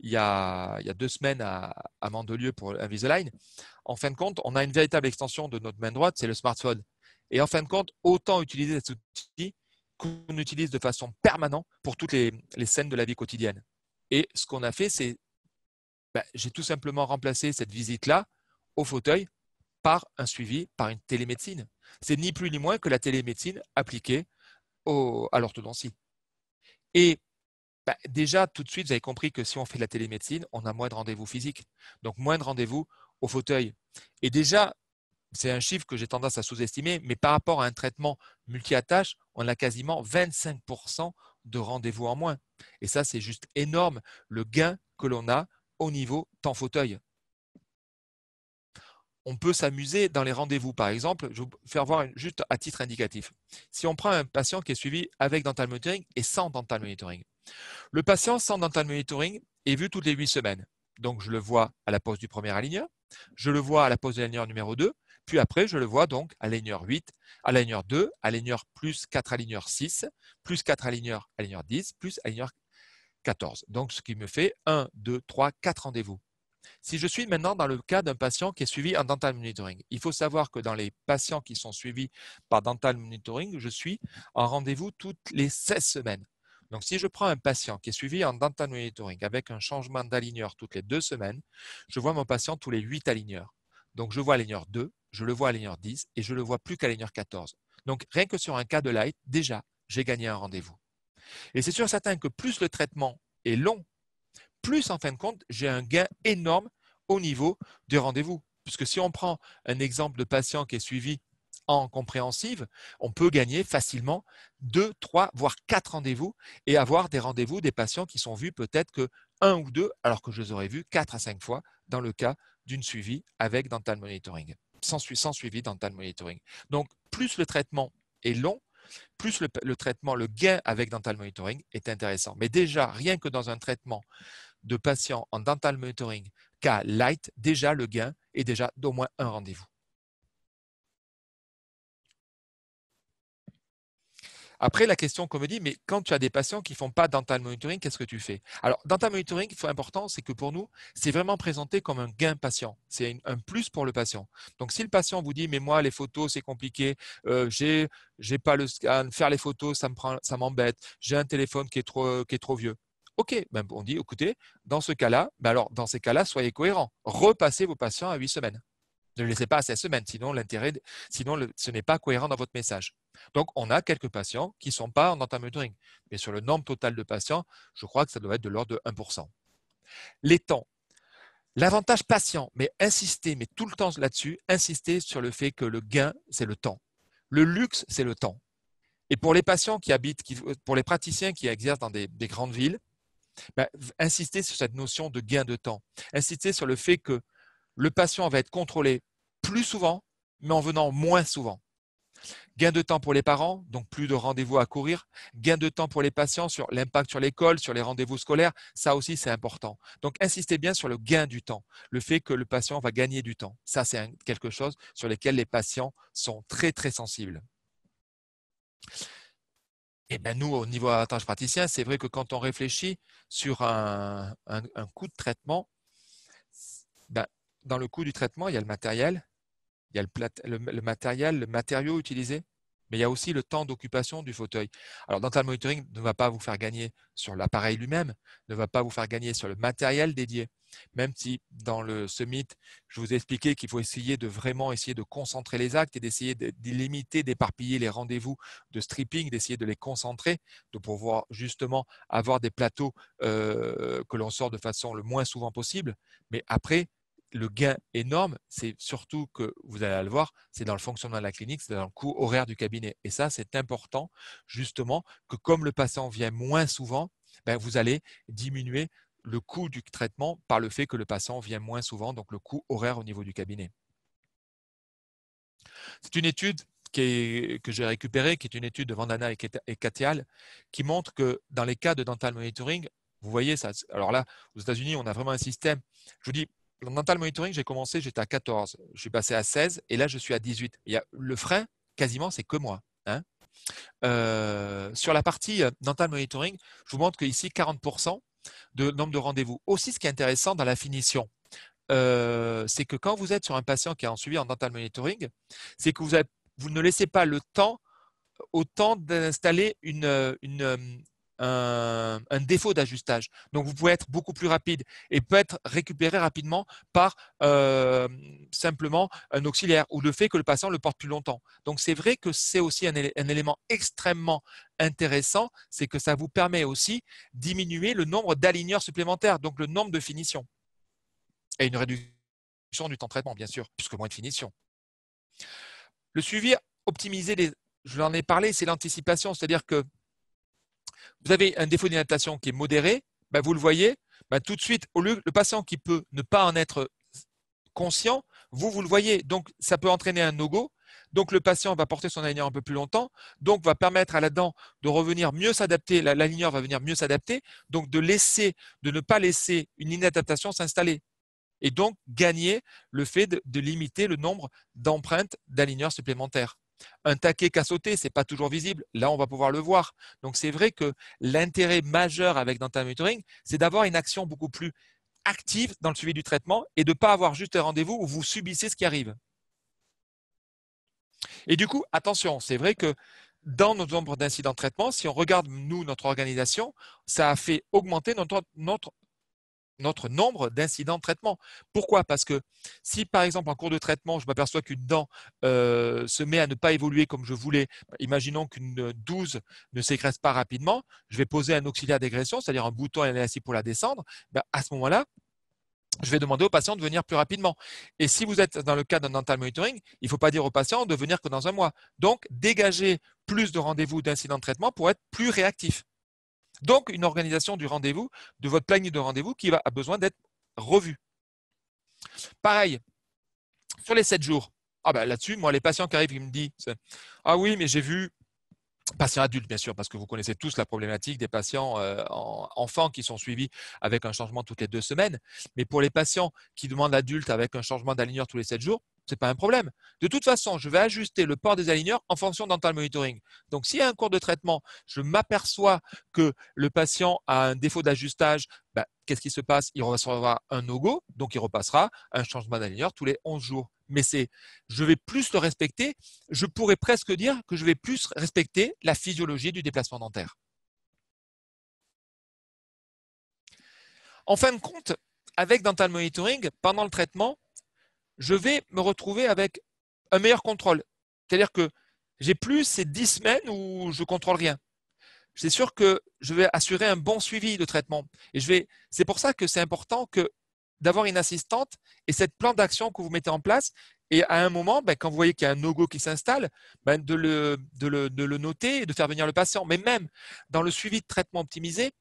il y a, il deux semaines à, Mandelieu pour Invisalign, en fin de compte, on a une véritable extension de notre main droite, c'est le smartphone. Et en fin de compte, autant utiliser cet outil qu'on utilise de façon permanente pour toutes les scènes de la vie quotidienne. Et ce qu'on a fait, c'est bah, j'ai tout simplement remplacé cette visite-là au fauteuil par un suivi, par une télémédecine. C'est ni plus ni moins que la télémédecine appliquée au, à l'orthodontie. Et bah, déjà, tout de suite, vous avez compris que si on fait de la télémédecine, on a moins de rendez-vous physiques, donc moins de rendez-vous au fauteuil. Et déjà, c'est un chiffre que j'ai tendance à sous-estimer, mais par rapport à un traitement multi-attache, on a quasiment 25% de rendez-vous en moins. Et ça, c'est juste énorme, le gain que l'on a au niveau temps fauteuil. On peut s'amuser dans les rendez-vous, par exemple. Je vais vous faire voir juste à titre indicatif. Si on prend un patient qui est suivi avec dental monitoring et sans dental monitoring, le patient sans dental monitoring est vu toutes les huit semaines. Donc, je le vois à la pause du premier aligneur, je le vois à la pose de l'aligneur numéro 2, puis après, je le vois donc à l'aligneur 8, à l'aligneur 2, à l'aligneur plus 4 aligneur 6, plus 4 aligneur aligneur 10, plus aligneur 14. Donc, ce qui me fait 1, 2, 3, 4 rendez-vous. Si je suis maintenant dans le cas d'un patient qui est suivi en dental monitoring, il faut savoir que dans les patients qui sont suivis par dental monitoring, je suis en rendez-vous toutes les 16 semaines. Donc, si je prends un patient qui est suivi en dental monitoring avec un changement d'aligneur toutes les 2 semaines, je vois mon patient tous les 8 aligneurs. Donc, je vois aligneur 2, je le vois aligneur 10 et je le vois plus qu'aligneur 14. Donc, rien que sur un cas de light, déjà, j'ai gagné un rendez-vous. Et c'est sûr certain que plus le traitement est long, plus en fin de compte, j'ai un gain énorme au niveau des rendez-vous. Puisque si on prend un exemple de patient qui est suivi en compréhensive, on peut gagner facilement deux, trois, voire quatre rendez-vous et avoir des rendez-vous des patients qui sont vus peut-être que un ou deux, alors que je les aurais vus quatre à cinq fois dans le cas d'une suivi avec dental monitoring, sans, sans suivi dental monitoring. Donc, plus le traitement est long, plus le, traitement, le gain avec dental monitoring est intéressant. Mais déjà, rien que dans un traitement de patients en dental monitoring cas light, déjà le gain est déjà d'au moins un rendez-vous. Après, la question qu'on me dit, mais quand tu as des patients qui ne font pas dental monitoring, qu'est-ce que tu fais Alors, dental monitoring, faut important, c'est que pour nous, c'est vraiment présenté comme un gain patient. C'est un plus pour le patient. Donc, si le patient vous dit, mais moi, les photos, c'est compliqué, euh, Je j'ai, pas le scan, faire les photos, ça, me ça m'embête, j'ai un téléphone qui est trop, vieux. OK, ben, on dit, écoutez, dans ce cas-là, ben, alors dans ces cas-là, soyez cohérents. Repassez vos patients à huit semaines. Ne le laissez pas à sept semaines, sinon l'intérêt, sinon ce n'est pas cohérent dans votre message. Donc, on a quelques patients qui ne sont pas en entametering. Mais sur le nombre total de patients, je crois que ça doit être de l'ordre de 1%. Les temps. L'avantage patient, mais insister, mais tout le temps là-dessus, insister sur le fait que le gain, c'est le temps. Le luxe, c'est le temps. Et pour les patients qui habitent, euh, pour les praticiens qui exercent dans des, grandes villes, ben, insister sur cette notion de gain de temps. Insister sur le fait que le patient va être contrôlé plus souvent, mais en venant moins souvent. Gain de temps pour les parents, donc plus de rendez-vous à courir. Gain de temps pour les patients sur l'impact sur l'école, sur les rendez-vous scolaires. Ça aussi, c'est important. Donc, insistez bien sur le gain du temps, le fait que le patient va gagner du temps. Ça, c'est quelque chose sur lequel les patients sont très, très sensibles. Et eh bien, nous, au niveau avantage praticien, c'est vrai que quand on réfléchit sur un, coût de traitement, ben, dans le coût du traitement, il y a le matériel, il y a le matériel, le matériau utilisé, mais il y a aussi le temps d'occupation du fauteuil. Alors, dental monitoring ne va pas vous faire gagner sur l'appareil lui-même, ne va pas vous faire gagner sur le matériel dédié. Même si dans le summit, je vous ai expliqué qu'il faut essayer de vraiment essayer de concentrer les actes et d'essayer de, d'éparpiller les rendez-vous de stripping, d'essayer de les concentrer, de pouvoir justement avoir des plateaux euh, que l'on sort de façon le moins souvent possible. Mais après, le gain énorme, c'est surtout que vous allez le voir, c'est dans le fonctionnement de la clinique, c'est dans le coût horaire du cabinet. Et ça, c'est important, justement, que comme le patient vient moins souvent, ben, vous allez diminuer le coût du traitement par le fait que le patient vient moins souvent, donc le coût horaire au niveau du cabinet. C'est une étude que j'ai récupérée, qui est une étude de Vandana et Katial, qui montre que dans les cas de dental monitoring, vous voyez ça. Alors là, aux États-Unis, on a vraiment un système. Je vous dis, le dental monitoring, j'ai commencé, j'étais à 14, je suis passé à 16 et là je suis à 18. Il le frein, quasiment, c'est que moi. Hein. Euh, sur la partie dental euh, monitoring, je vous montre qu'ici 40% de nombre de rendez-vous. Aussi, ce qui est intéressant dans la finition, euh, c'est que quand vous êtes sur un patient qui est en suivi en dental monitoring, c'est que vous, ne laissez pas le temps au temps d'installer une, un, défaut d'ajustage. Donc vous pouvez être beaucoup plus rapide et peut être récupéré rapidement par euh, simplement un auxiliaire ou le fait que le patient le porte plus longtemps. Donc c'est vrai que c'est aussi un, élément extrêmement intéressant, c'est que ça vous permet aussi diminuer le nombre d'aligneurs supplémentaires, donc le nombre de finitions. Et une réduction du temps de traitement, bien sûr, puisque moins de finitions. Le suivi optimisé, des, je l'en ai parlé, c'est l'anticipation, c'est-à-dire que vous avez un défaut d'adaptation qui est modéré, bah, vous le voyez, bah, tout de suite, au lieu le patient qui peut ne pas en être conscient, vous, vous le voyez. Donc, ça peut entraîner un no-go. Donc, le patient va porter son aligneur un peu plus longtemps. Donc, va permettre à la dent de revenir mieux s'adapter. L'aligneur va venir mieux s'adapter. Donc, de laisser, de ne pas laisser une inadaptation s'installer. Et donc, gagner le fait de, de limiter le nombre d'empreintes d'aligneurs supplémentaires. Un taquet cassoté, ce n'est pas toujours visible. Là, on va pouvoir le voir. Donc, c'est vrai que l'intérêt majeur avec Dental Monitoring, c'est d'avoir une action beaucoup plus active dans le suivi du traitement et de ne pas avoir juste un rendez-vous où vous subissez ce qui arrive. Et du coup, attention, c'est vrai que dans notre nombre d'incidents de traitement, si on regarde, nous, notre organisation, ça a fait augmenter notre, notre notre nombre d'incidents de traitement. Pourquoi Parce que si par exemple en cours de traitement, je m'aperçois qu'une dent euh, se met à ne pas évoluer comme je voulais, bah, imaginons qu'une 12 euh, ne s'égresse pas rapidement, je vais poser un auxiliaire d'égression, c'est-à-dire un bouton et un pour la descendre, bah, à ce moment-là, je vais demander au patient de venir plus rapidement. Et si vous êtes dans le cas d'un dental monitoring, il ne faut pas dire au patient de venir que dans un mois. Donc, dégagez plus de rendez-vous d'incidents de traitement pour être plus réactif. Donc, une organisation du rendez-vous, de votre planning de rendez-vous qui va, a besoin d'être revue. Pareil, sur les 7 jours, ah ben, là-dessus, moi, les patients qui arrivent, ils me disent Ah oui, mais j'ai vu, patients adultes, bien sûr, parce que vous connaissez tous la problématique des patients euh, enfants qui sont suivis avec un changement toutes les deux semaines. Mais pour les patients qui demandent adultes avec un changement d'aligneur tous les 7 jours, ce n'est pas un problème. De toute façon, je vais ajuster le port des aligneurs en fonction dental monitoring. Donc, s'il y a un cours de traitement, je m'aperçois que le patient a un défaut d'ajustage, bah, qu'est-ce qui se passe Il recevra un no donc il repassera un changement d'aligneur tous les 11 jours. Mais c'est, je vais plus le respecter, je pourrais presque dire que je vais plus respecter la physiologie du déplacement dentaire. En fin de compte, avec dental monitoring, pendant le traitement, je vais me retrouver avec un meilleur contrôle. C'est-à-dire que j'ai plus ces 10 semaines où je contrôle rien. C'est sûr que je vais assurer un bon suivi de traitement. Et c'est pour ça que c'est important que d'avoir une assistante et cette plan d'action que vous mettez en place. Et à un moment, ben, quand vous voyez qu'il y a un no qui s'installe, ben, de le noter et de faire venir le patient. Mais même dans le suivi de traitement optimisé,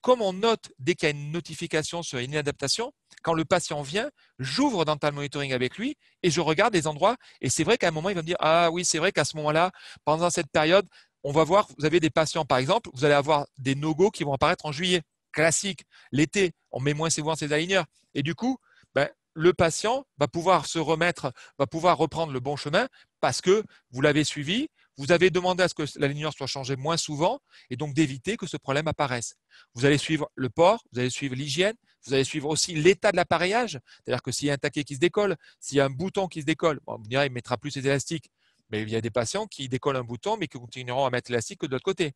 comme on note dès qu'il y a une notification sur une inadaptation, quand le patient vient, j'ouvre Dental Monitoring avec lui et je regarde les endroits. Et c'est vrai qu'à un moment, il va me dire Ah oui, c'est vrai qu'à ce moment-là, pendant cette période, on va voir, vous avez des patients, par exemple, vous allez avoir des no-go qui vont apparaître en juillet, classique. L'été, on met moins ses voix ses aligneurs. Et du coup, ben, le patient va pouvoir se remettre, va pouvoir reprendre le bon chemin parce que vous l'avez suivi, vous avez demandé à ce que la ligneur soit changée moins souvent et donc d'éviter que ce problème apparaisse. Vous allez suivre le port, vous allez suivre l'hygiène, vous allez suivre aussi l'état de l'appareillage. C'est-à-dire que s'il y a un taquet qui se décolle, s'il y a un bouton qui se décolle, on dirait qu'il il mettra plus ses élastiques. Mais il y a des patients qui décollent un bouton mais qui continueront à mettre l'élastique de l'autre côté.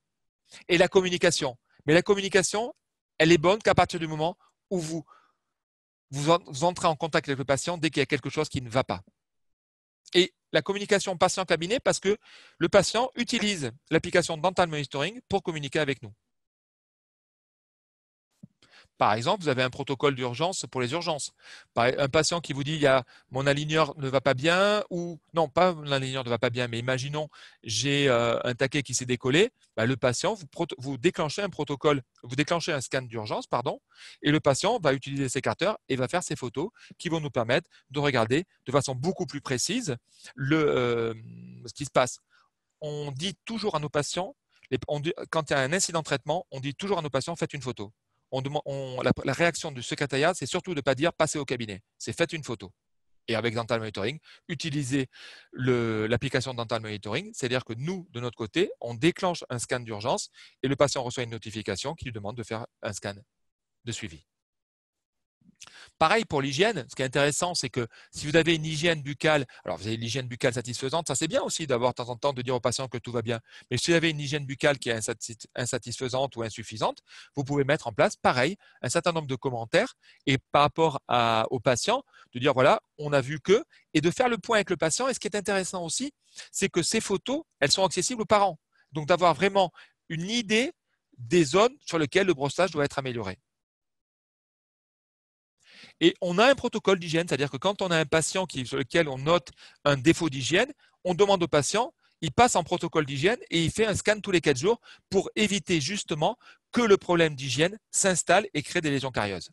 Et la communication. Mais la communication, elle est bonne qu'à partir du moment où vous, vous, entrez en contact avec le patient dès qu'il y a quelque chose qui ne va pas. Et la communication patient-cabinet parce que le patient utilise l'application Dental Monitoring pour communiquer avec nous. Par exemple, vous avez un protocole d'urgence pour les urgences. E-, un patient qui vous dit mon aligneur ne va pas bien, ou non, pas l'aligneur ne va pas bien, mais imaginons j'ai euh, un taquet qui s'est décollé, bah, le patient, vous, déclenchez un protocole, vous déclenchez un scan d'urgence, pardon, et le patient va utiliser ses carteurs et va faire ses photos qui vont nous permettre de regarder de façon beaucoup plus précise euh, ce qui se passe. On dit toujours à nos patients, quand il y a un incident de traitement, on dit toujours à nos patients faites une photo la, réaction du secrétariat, c'est surtout de ne pas dire passez au cabinet, c'est faites une photo. Et avec Dental Monitoring, utilisez l'application Dental Monitoring, c'est-à-dire que nous, de notre côté, on déclenche un scan d'urgence et le patient reçoit une notification qui lui demande de faire un scan de suivi. Pareil pour l'hygiène, ce qui est intéressant, c'est que si vous avez une hygiène buccale, alors vous avez une hygiène buccale satisfaisante, ça c'est bien aussi d'avoir de temps en temps de dire au patient que tout va bien, mais si vous avez une hygiène buccale qui est insatisfaisante ou insuffisante, vous pouvez mettre en place, pareil, un certain nombre de commentaires et par rapport au patient de dire voilà, on a vu que, et de faire le point avec le patient. Et ce qui est intéressant aussi, c'est que ces photos, elles sont accessibles aux parents. Donc d'avoir vraiment une idée des zones sur lesquelles le brossage doit être amélioré. Et on a un protocole d'hygiène, c'est-à-dire que quand on a un patient sur lequel on note un défaut d'hygiène, on demande au patient, il passe en protocole d'hygiène et il fait un scan tous les quatre jours pour éviter justement que le problème d'hygiène s'installe et crée des lésions carieuses.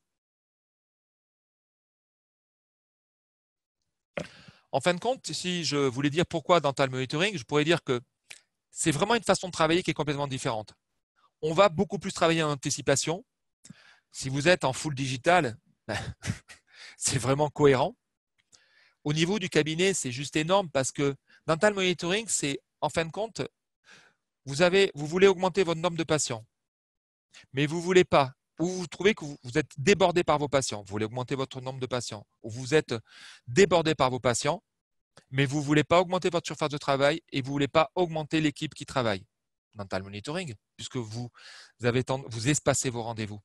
En fin de compte, si je voulais dire pourquoi dental monitoring, je pourrais dire que c'est vraiment une façon de travailler qui est complètement différente. On va beaucoup plus travailler en anticipation. Si vous êtes en full digital, c'est vraiment cohérent. Au niveau du cabinet, c'est juste énorme parce que dental monitoring, c'est en fin de compte, vous, avez, vous voulez augmenter votre nombre de patients, mais vous ne voulez pas, ou vous trouvez que vous, êtes débordé par vos patients, vous voulez augmenter votre nombre de patients, ou vous êtes débordé par vos patients, mais vous ne voulez pas augmenter votre surface de travail et vous ne voulez pas augmenter l'équipe qui travaille. Dental monitoring, puisque vous, avez vous espacez vos rendez-vous.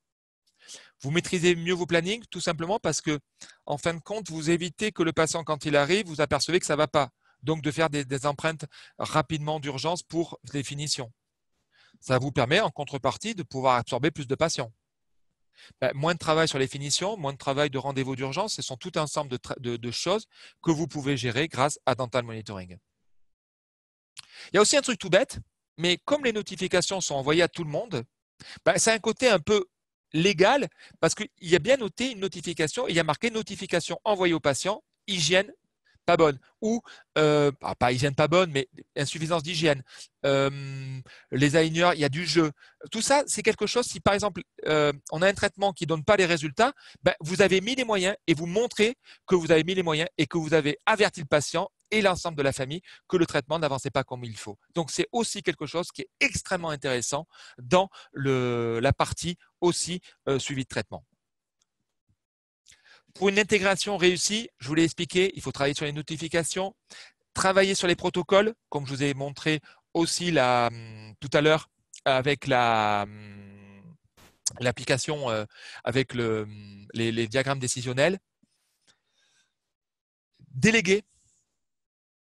Vous maîtrisez mieux vos plannings tout simplement parce que, en fin de compte, vous évitez que le patient, quand il arrive, vous apercevez que ça ne va pas. Donc, de faire des, empreintes rapidement d'urgence pour les finitions. Ça vous permet, en contrepartie, de pouvoir absorber plus de patients. Ben, moins de travail sur les finitions, moins de travail de rendez-vous d'urgence, ce sont tout un ensemble de, choses que vous pouvez gérer grâce à Dental Monitoring. Il y a aussi un truc tout bête, mais comme les notifications sont envoyées à tout le monde, c'est ben, un côté un peu légal, parce qu'il y a bien noté une notification, il y a marqué notification envoyée au patient, hygiène pas bonne, ou euh, ah, pas hygiène pas bonne, mais insuffisance d'hygiène, euh, les aligneurs, il y a du jeu. Tout ça, c'est quelque chose, si par exemple euh, on a un traitement qui ne donne pas les résultats, ben, vous avez mis les moyens et vous montrez que vous avez mis les moyens et que vous avez averti le patient et l'ensemble de la famille que le traitement n'avançait pas comme il faut. Donc c'est aussi quelque chose qui est extrêmement intéressant dans le, la partie aussi suivi de traitement pour une intégration réussie, je vous l'ai expliqué, il faut travailler sur les notifications, travailler sur les protocoles, comme je vous ai montré aussi hum, tout à l'heure avec hum, l'application euh, avec hum, les, diagrammes décisionnels. Déléguer.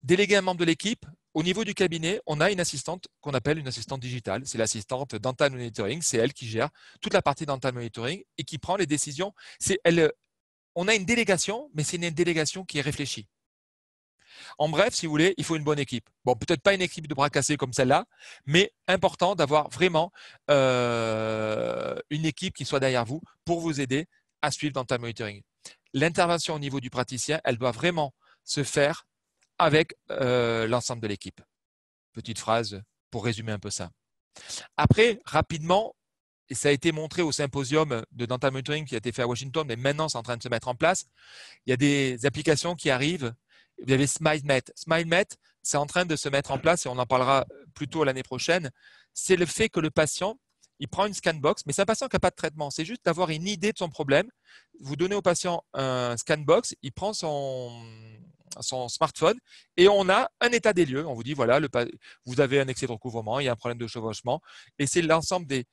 Déléguer un membre de l'équipe. Au niveau du cabinet, on a une assistante qu'on appelle une assistante digitale. C'est l'assistante Dental Monitoring. C'est elle qui gère toute la partie Dental Monitoring et qui prend les décisions. C'est elle, on a une délégation, mais c'est une délégation qui est réfléchie. En bref, si vous voulez, il faut une bonne équipe. Bon, peut-être pas une équipe de bras cassés comme celle-là, mais important d'avoir vraiment euh, une équipe qui soit derrière vous pour vous aider à suivre dans le monitoring. L'intervention au niveau du praticien, elle doit vraiment se faire avec euh, l'ensemble de l'équipe. Petite phrase pour résumer un peu ça. Après, rapidement, et ça a été montré au symposium de dental monitoring qui a été fait à Washington, mais maintenant c'est en train de se mettre en place. Il y a des applications qui arrivent. Vous avez SmileMet. SmileMet, c'est en train de se mettre en place et on en parlera euh, plus tôt l'année prochaine. C'est le fait que le patient, il prend une scan box, mais c'est un patient qui n'a pas de traitement. C'est juste d'avoir une idée de son problème. Vous donnez au patient un scan box, il prend son, son smartphone et on a un état des lieux. On vous dit, voilà, le, vous avez un excès de recouvrement, il y a un problème de chevauchement. Et c'est l'ensemble des,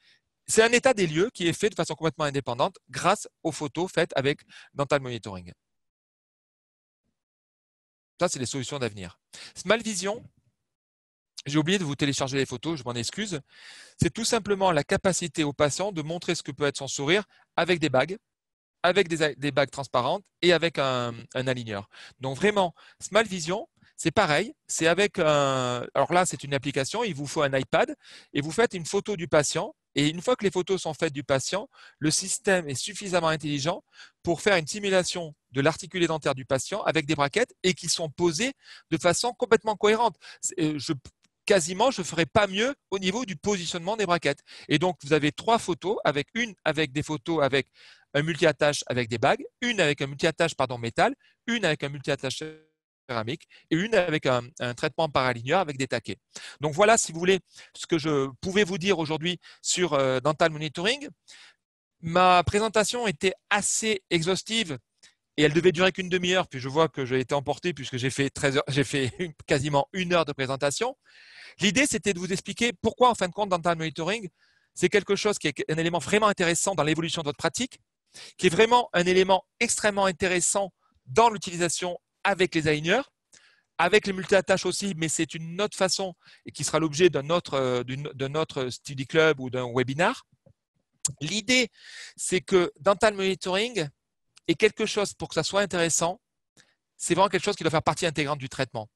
c'est un état des lieux qui est fait de façon complètement indépendante grâce aux photos faites avec Dental Monitoring. Ça, c'est les solutions d'avenir. Small Vision, j'ai oublié de vous télécharger les photos, je m'en excuse. C'est tout simplement la capacité au patient de montrer ce que peut être son sourire avec des bagues, avec des, bagues transparentes et avec un, un, aligneur. Donc vraiment, Small Vision, c'est pareil. C'est avec un. Alors là, c'est une application. Il vous faut un iPad et vous faites une photo du patient et une fois que les photos sont faites du patient, le système est suffisamment intelligent pour faire une simulation de l'articulé dentaire du patient avec des braquettes et qui sont posées de façon complètement cohérente. Euh, je, quasiment, je ne ferai pas mieux au niveau du positionnement des braquettes. Et donc, vous avez trois photos, avec une avec des photos avec un multi-attache avec des bagues, une avec un multi-attache, pardon, métal, une avec un multi-attache et une avec un, traitement aligneur avec des taquets. Donc voilà, si vous voulez, ce que je pouvais vous dire aujourd'hui sur euh, Dental Monitoring. Ma présentation était assez exhaustive et elle devait durer qu'une demi-heure, puis je vois que j'ai été emporté puisque j'ai fait, 13 j'ai fait quasiment une heure de présentation. L'idée, c'était de vous expliquer pourquoi, en fin de compte, Dental Monitoring, c'est quelque chose qui est un élément vraiment intéressant dans l'évolution de votre pratique, qui est vraiment un élément extrêmement intéressant dans l'utilisation avec les aligneurs, avec les multi-attaches aussi, mais c'est une autre façon et qui sera l'objet d'un autre, euh, d'un autre study club ou d'un webinar. L'idée, c'est que dental monitoring est quelque chose pour que ça soit intéressant. C'est vraiment quelque chose qui doit faire partie intégrante du traitement.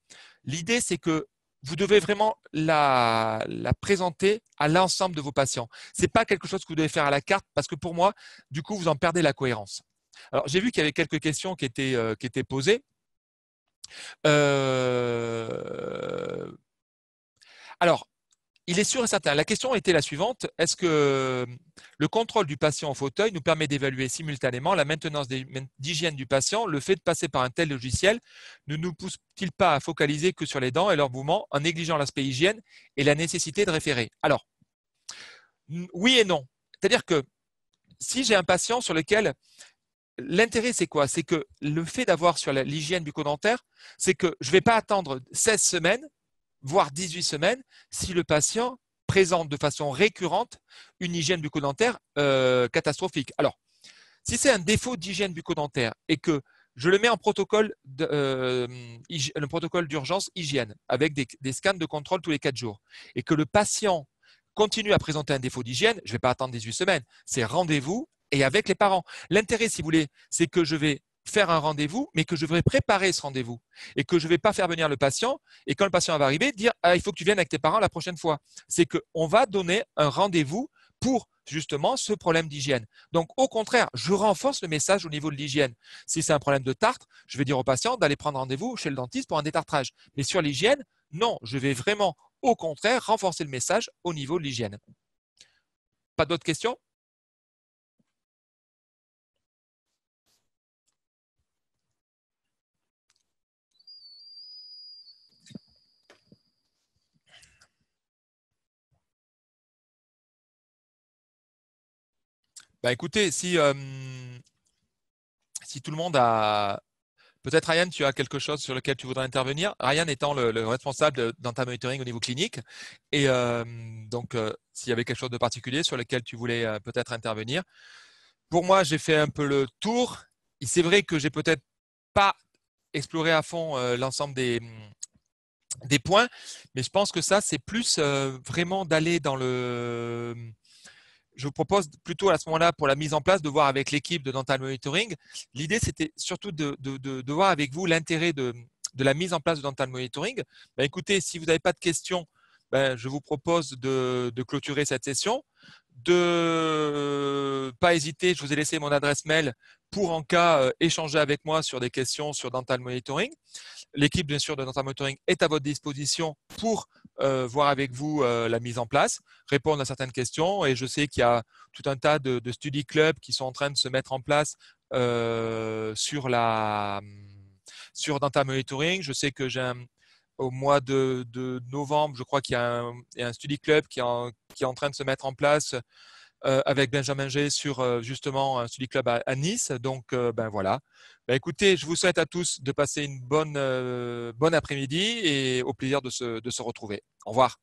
L'idée, c'est que vous devez vraiment la, présenter à l'ensemble de vos patients. Ce n'est pas quelque chose que vous devez faire à la carte parce que pour moi, du coup, vous en perdez la cohérence. Alors, j'ai vu qu'il y avait quelques questions qui étaient, euh, qui étaient posées. Euh, alors, il est sûr et certain. La question était la suivante. Est-ce que euh, le contrôle du patient au fauteuil nous permet d'évaluer simultanément la maintenance d'hygiène du patient Le fait de passer par un tel logiciel ne nous pousse-t-il pas à focaliser que sur les dents et leurs mouvements en négligeant l'aspect hygiène et la nécessité de référer Alors, oui et non. C'est-à-dire que si j'ai un patient sur lequel l'intérêt, c'est quoi C'est que le fait d'avoir sur l'hygiène bucco c'est que je ne vais pas attendre 16 semaines, voire 18 semaines, si le patient présente de façon récurrente une hygiène bucco euh, catastrophique. Alors, si c'est un défaut d'hygiène bucco et que je le mets en protocole, euh, le protocole d'urgence hygiène avec des, des, scans de contrôle tous les 4 jours et que le patient continue à présenter un défaut d'hygiène, je ne vais pas attendre 18 semaines, c'est rendez-vous et avec les parents. L'intérêt, si vous voulez, c'est que je vais faire un rendez-vous, mais que je vais préparer ce rendez-vous et que je ne vais pas faire venir le patient et quand le patient va arriver, dire ah, il faut que tu viennes avec tes parents la prochaine fois. C'est qu'on va donner un rendez-vous pour justement ce problème d'hygiène. Donc au contraire, je renforce le message au niveau de l'hygiène. Si c'est un problème de tarte je vais dire au patient d'aller prendre rendez-vous chez le dentiste pour un détartrage. Mais sur l'hygiène, non, je vais vraiment au contraire renforcer le message au niveau de l'hygiène. Pas d'autres questions Bah, écoutez, si, euh, si tout le monde a. Peut-être Ryan, tu as quelque chose sur lequel tu voudrais intervenir. Ryan étant le, responsable dans ta monitoring au niveau clinique. Et euh, donc, euh, s'il y avait quelque chose de particulier sur lequel tu voulais peut-être intervenir. Pour moi, j'ai fait un peu le tour. C'est vrai que j'ai peut-être pas exploré à fond l'ensemble des, des points, mais je pense que ça, c'est plus vraiment d'aller dans le je vous propose plutôt à ce moment-là pour la mise en place de voir avec l'équipe de Dental Monitoring. L'idée, c'était surtout de, voir avec vous l'intérêt de, la mise en place de Dental Monitoring. Bah, écoutez, si vous n'avez pas de questions, bah, je vous propose de, clôturer cette session. De pas hésiter, je vous ai laissé mon adresse mail pour en cas euh, échanger avec moi sur des questions sur dental monitoring. L'équipe bien sûr de dental monitoring est à votre disposition pour euh, voir avec vous euh, la mise en place, répondre à certaines questions et je sais qu'il y a tout un tas de, study clubs qui sont en train de se mettre en place sur la sur dental monitoring. Je sais que j'ai au mois de, novembre, je crois qu'il y, a un, study club qui est, en, qui est en train de se mettre en place euh, avec Benjamin G sur euh, justement un study club à, Nice. Donc euh, ben voilà. Ben, écoutez, je vous souhaite à tous de passer une bonne, bonne après-midi et au plaisir de se retrouver. Au revoir.